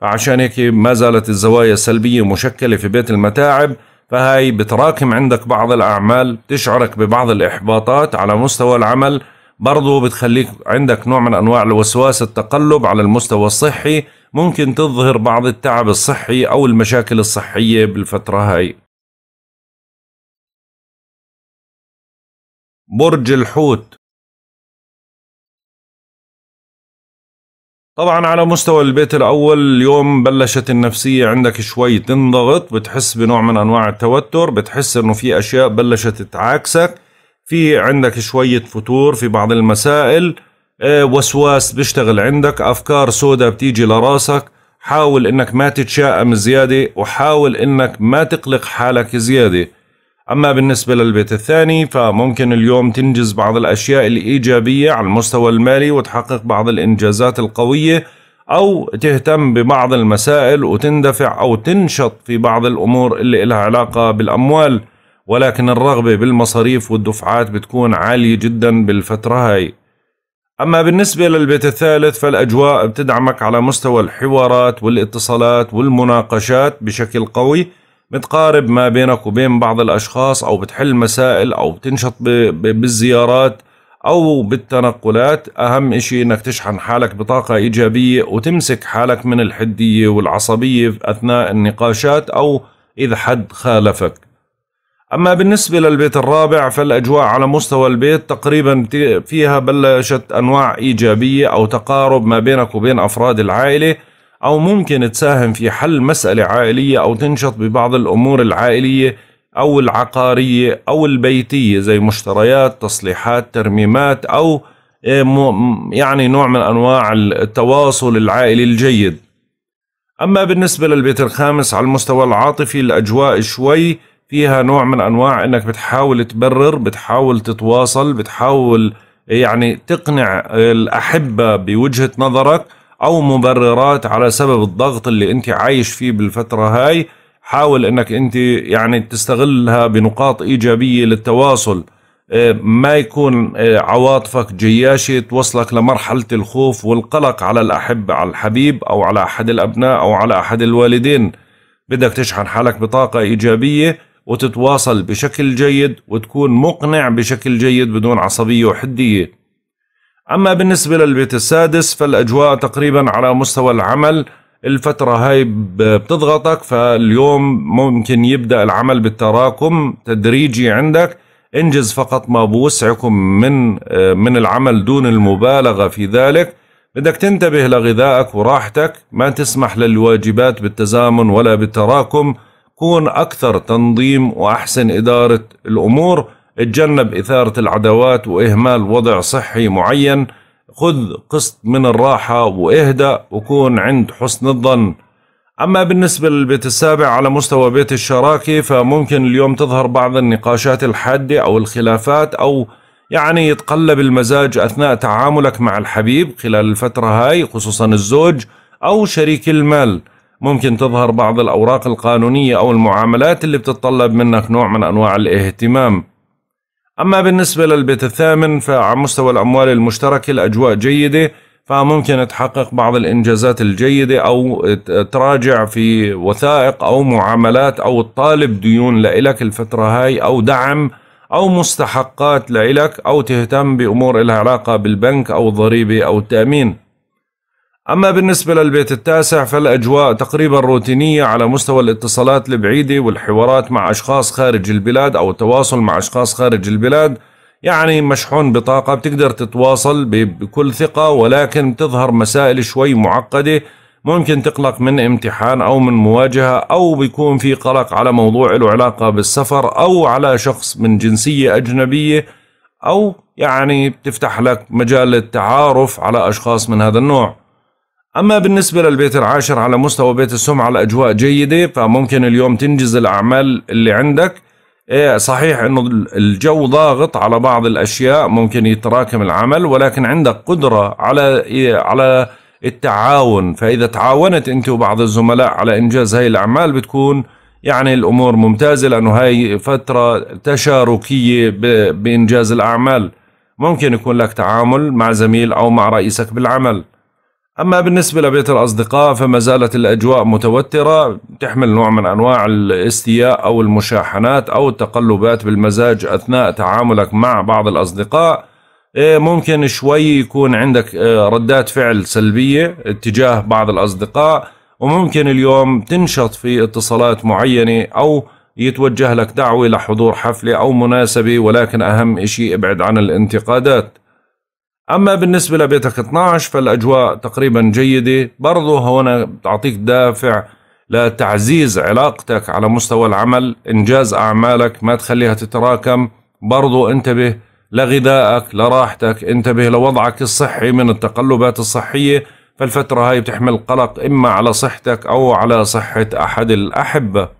فعشان هيك ما زالت الزوايا السلبية مشكلة في بيت المتاعب فهاي بتراكم عندك بعض الأعمال بتشعرك ببعض الإحباطات على مستوى العمل برضو بتخليك عندك نوع من أنواع الوسواس التقلب على المستوى الصحي ممكن تظهر بعض التعب الصحي أو المشاكل الصحية بالفترة هاي برج الحوت طبعا على مستوى البيت الأول اليوم بلشت النفسية عندك شوي تنضغط بتحس بنوع من أنواع التوتر بتحس أنه في أشياء بلشت تعاكسك في عندك شوية فتور في بعض المسائل آه، وسواس بيشتغل عندك أفكار سودة بتيجي لراسك حاول أنك ما تتشائم زيادة وحاول أنك ما تقلق حالك زيادة أما بالنسبة للبيت الثاني فممكن اليوم تنجز بعض الأشياء الإيجابية على المستوى المالي وتحقق بعض الإنجازات القوية أو تهتم ببعض المسائل وتندفع أو تنشط في بعض الأمور اللي إلها علاقة بالأموال ولكن الرغبة بالمصاريف والدفعات بتكون عالية جدا بالفترة هاي أما بالنسبة للبيت الثالث فالأجواء بتدعمك على مستوى الحوارات والاتصالات والمناقشات بشكل قوي متقارب ما بينك وبين بعض الأشخاص أو بتحل مسائل أو بتنشط بالزيارات أو بالتنقلات أهم إشي إنك تشحن حالك بطاقة إيجابية وتمسك حالك من الحدية والعصبية أثناء النقاشات أو إذا حد خالفك أما بالنسبة للبيت الرابع فالأجواء على مستوى البيت تقريبا فيها بلشت أنواع إيجابية أو تقارب ما بينك وبين أفراد العائلة أو ممكن تساهم في حل مسألة عائلية أو تنشط ببعض الأمور العائلية أو العقارية أو البيتية زي مشتريات تصليحات ترميمات أو آه، يعني نوع من أنواع التواصل العائلي الجيد أما بالنسبة للبيت الخامس على المستوى العاطفي الأجواء شوي فيها نوع من أنواع أنك بتحاول تبرر بتحاول تتواصل بتحاول يعني تقنع آه، الأحبة بوجهة نظرك او مبررات على سبب الضغط اللي انت عايش فيه بالفتره هاي حاول انك انت يعني تستغلها بنقاط ايجابيه للتواصل آه، ما يكون آه، عواطفك جياشه توصلك لمرحله الخوف والقلق على الاحبه على الحبيب او على احد الابناء او على احد الوالدين بدك تشحن حالك بطاقه ايجابيه وتتواصل بشكل جيد وتكون مقنع بشكل جيد بدون عصبيه وحديه أما بالنسبة للبيت السادس فالأجواء تقريبا على مستوى العمل الفترة هاي بتضغطك فاليوم ممكن يبدأ العمل بالتراكم تدريجي عندك انجز فقط ما بوسعكم من من العمل دون المبالغة في ذلك بدك تنتبه لغذائك وراحتك ما تسمح للواجبات بالتزامن ولا بالتراكم كون أكثر تنظيم وأحسن إدارة الأمور اتجنب إثارة العداوات وإهمال وضع صحي معين خذ قسط من الراحة واهدأ وكون عند حسن الظن أما بالنسبة للبيت السابع على مستوى بيت الشراكة فممكن اليوم تظهر بعض النقاشات الحادة أو الخلافات أو يعني يتقلب المزاج أثناء تعاملك مع الحبيب خلال الفترة هاي خصوصا الزوج أو شريك المال ممكن تظهر بعض الأوراق القانونية أو المعاملات اللي بتتطلب منك نوع من أنواع الاهتمام أما بالنسبة للبيت الثامن فعلى مستوى الأموال المشتركة الأجواء جيدة فممكن تحقق بعض الإنجازات الجيدة أو تراجع في وثائق أو معاملات أو تطالب ديون لإلك الفترة هاي أو دعم أو مستحقات لإلك أو تهتم بأمور لها علاقة بالبنك أو الضريبة أو التأمين أما بالنسبة للبيت التاسع فالأجواء تقريبا روتينية على مستوى الاتصالات البعيدة والحوارات مع أشخاص خارج البلاد أو التواصل مع أشخاص خارج البلاد يعني مشحون بطاقة بتقدر تتواصل بكل ثقة ولكن بتظهر مسائل شوي معقدة ممكن تقلق من امتحان أو من مواجهة أو بيكون في قلق على موضوع له علاقة بالسفر أو على شخص من جنسية أجنبية أو يعني بتفتح لك مجال التعارف على أشخاص من هذا النوع أما بالنسبة للبيت العاشر على مستوى بيت السمعة الأجواء جيدة فممكن اليوم تنجز الأعمال اللي عندك إيه، صحيح أنه الجو ضاغط على بعض الأشياء ممكن يتراكم العمل ولكن عندك قدرة على إيه، على التعاون فإذا تعاونت أنت وبعض الزملاء على إنجاز هاي الأعمال بتكون يعني الأمور ممتازة لأنه هاي فترة تشاركية بإنجاز الأعمال ممكن يكون لك تعامل مع زميل أو مع رئيسك بالعمل أما بالنسبة لبيت الأصدقاء فما زالت الأجواء متوترة تحمل نوع من أنواع الاستياء أو المشاحنات أو التقلبات بالمزاج أثناء تعاملك مع بعض الأصدقاء إيه، ممكن شوي يكون عندك آه، ردات فعل سلبية اتجاه بعض الأصدقاء وممكن اليوم تنشط في اتصالات معينة أو يتوجه لك دعوة لحضور حفلة أو مناسبة ولكن أهم شيء ابعد عن الانتقادات أما بالنسبة لبيتك 12 فالأجواء تقريبا جيدة برضه هنا تعطيك دافع لتعزيز علاقتك على مستوى العمل إنجاز أعمالك ما تخليها تتراكم برضه انتبه لغذائك لراحتك انتبه لوضعك الصحي من التقلبات الصحية فالفترة هاي بتحمل قلق إما على صحتك أو على صحة أحد الأحبة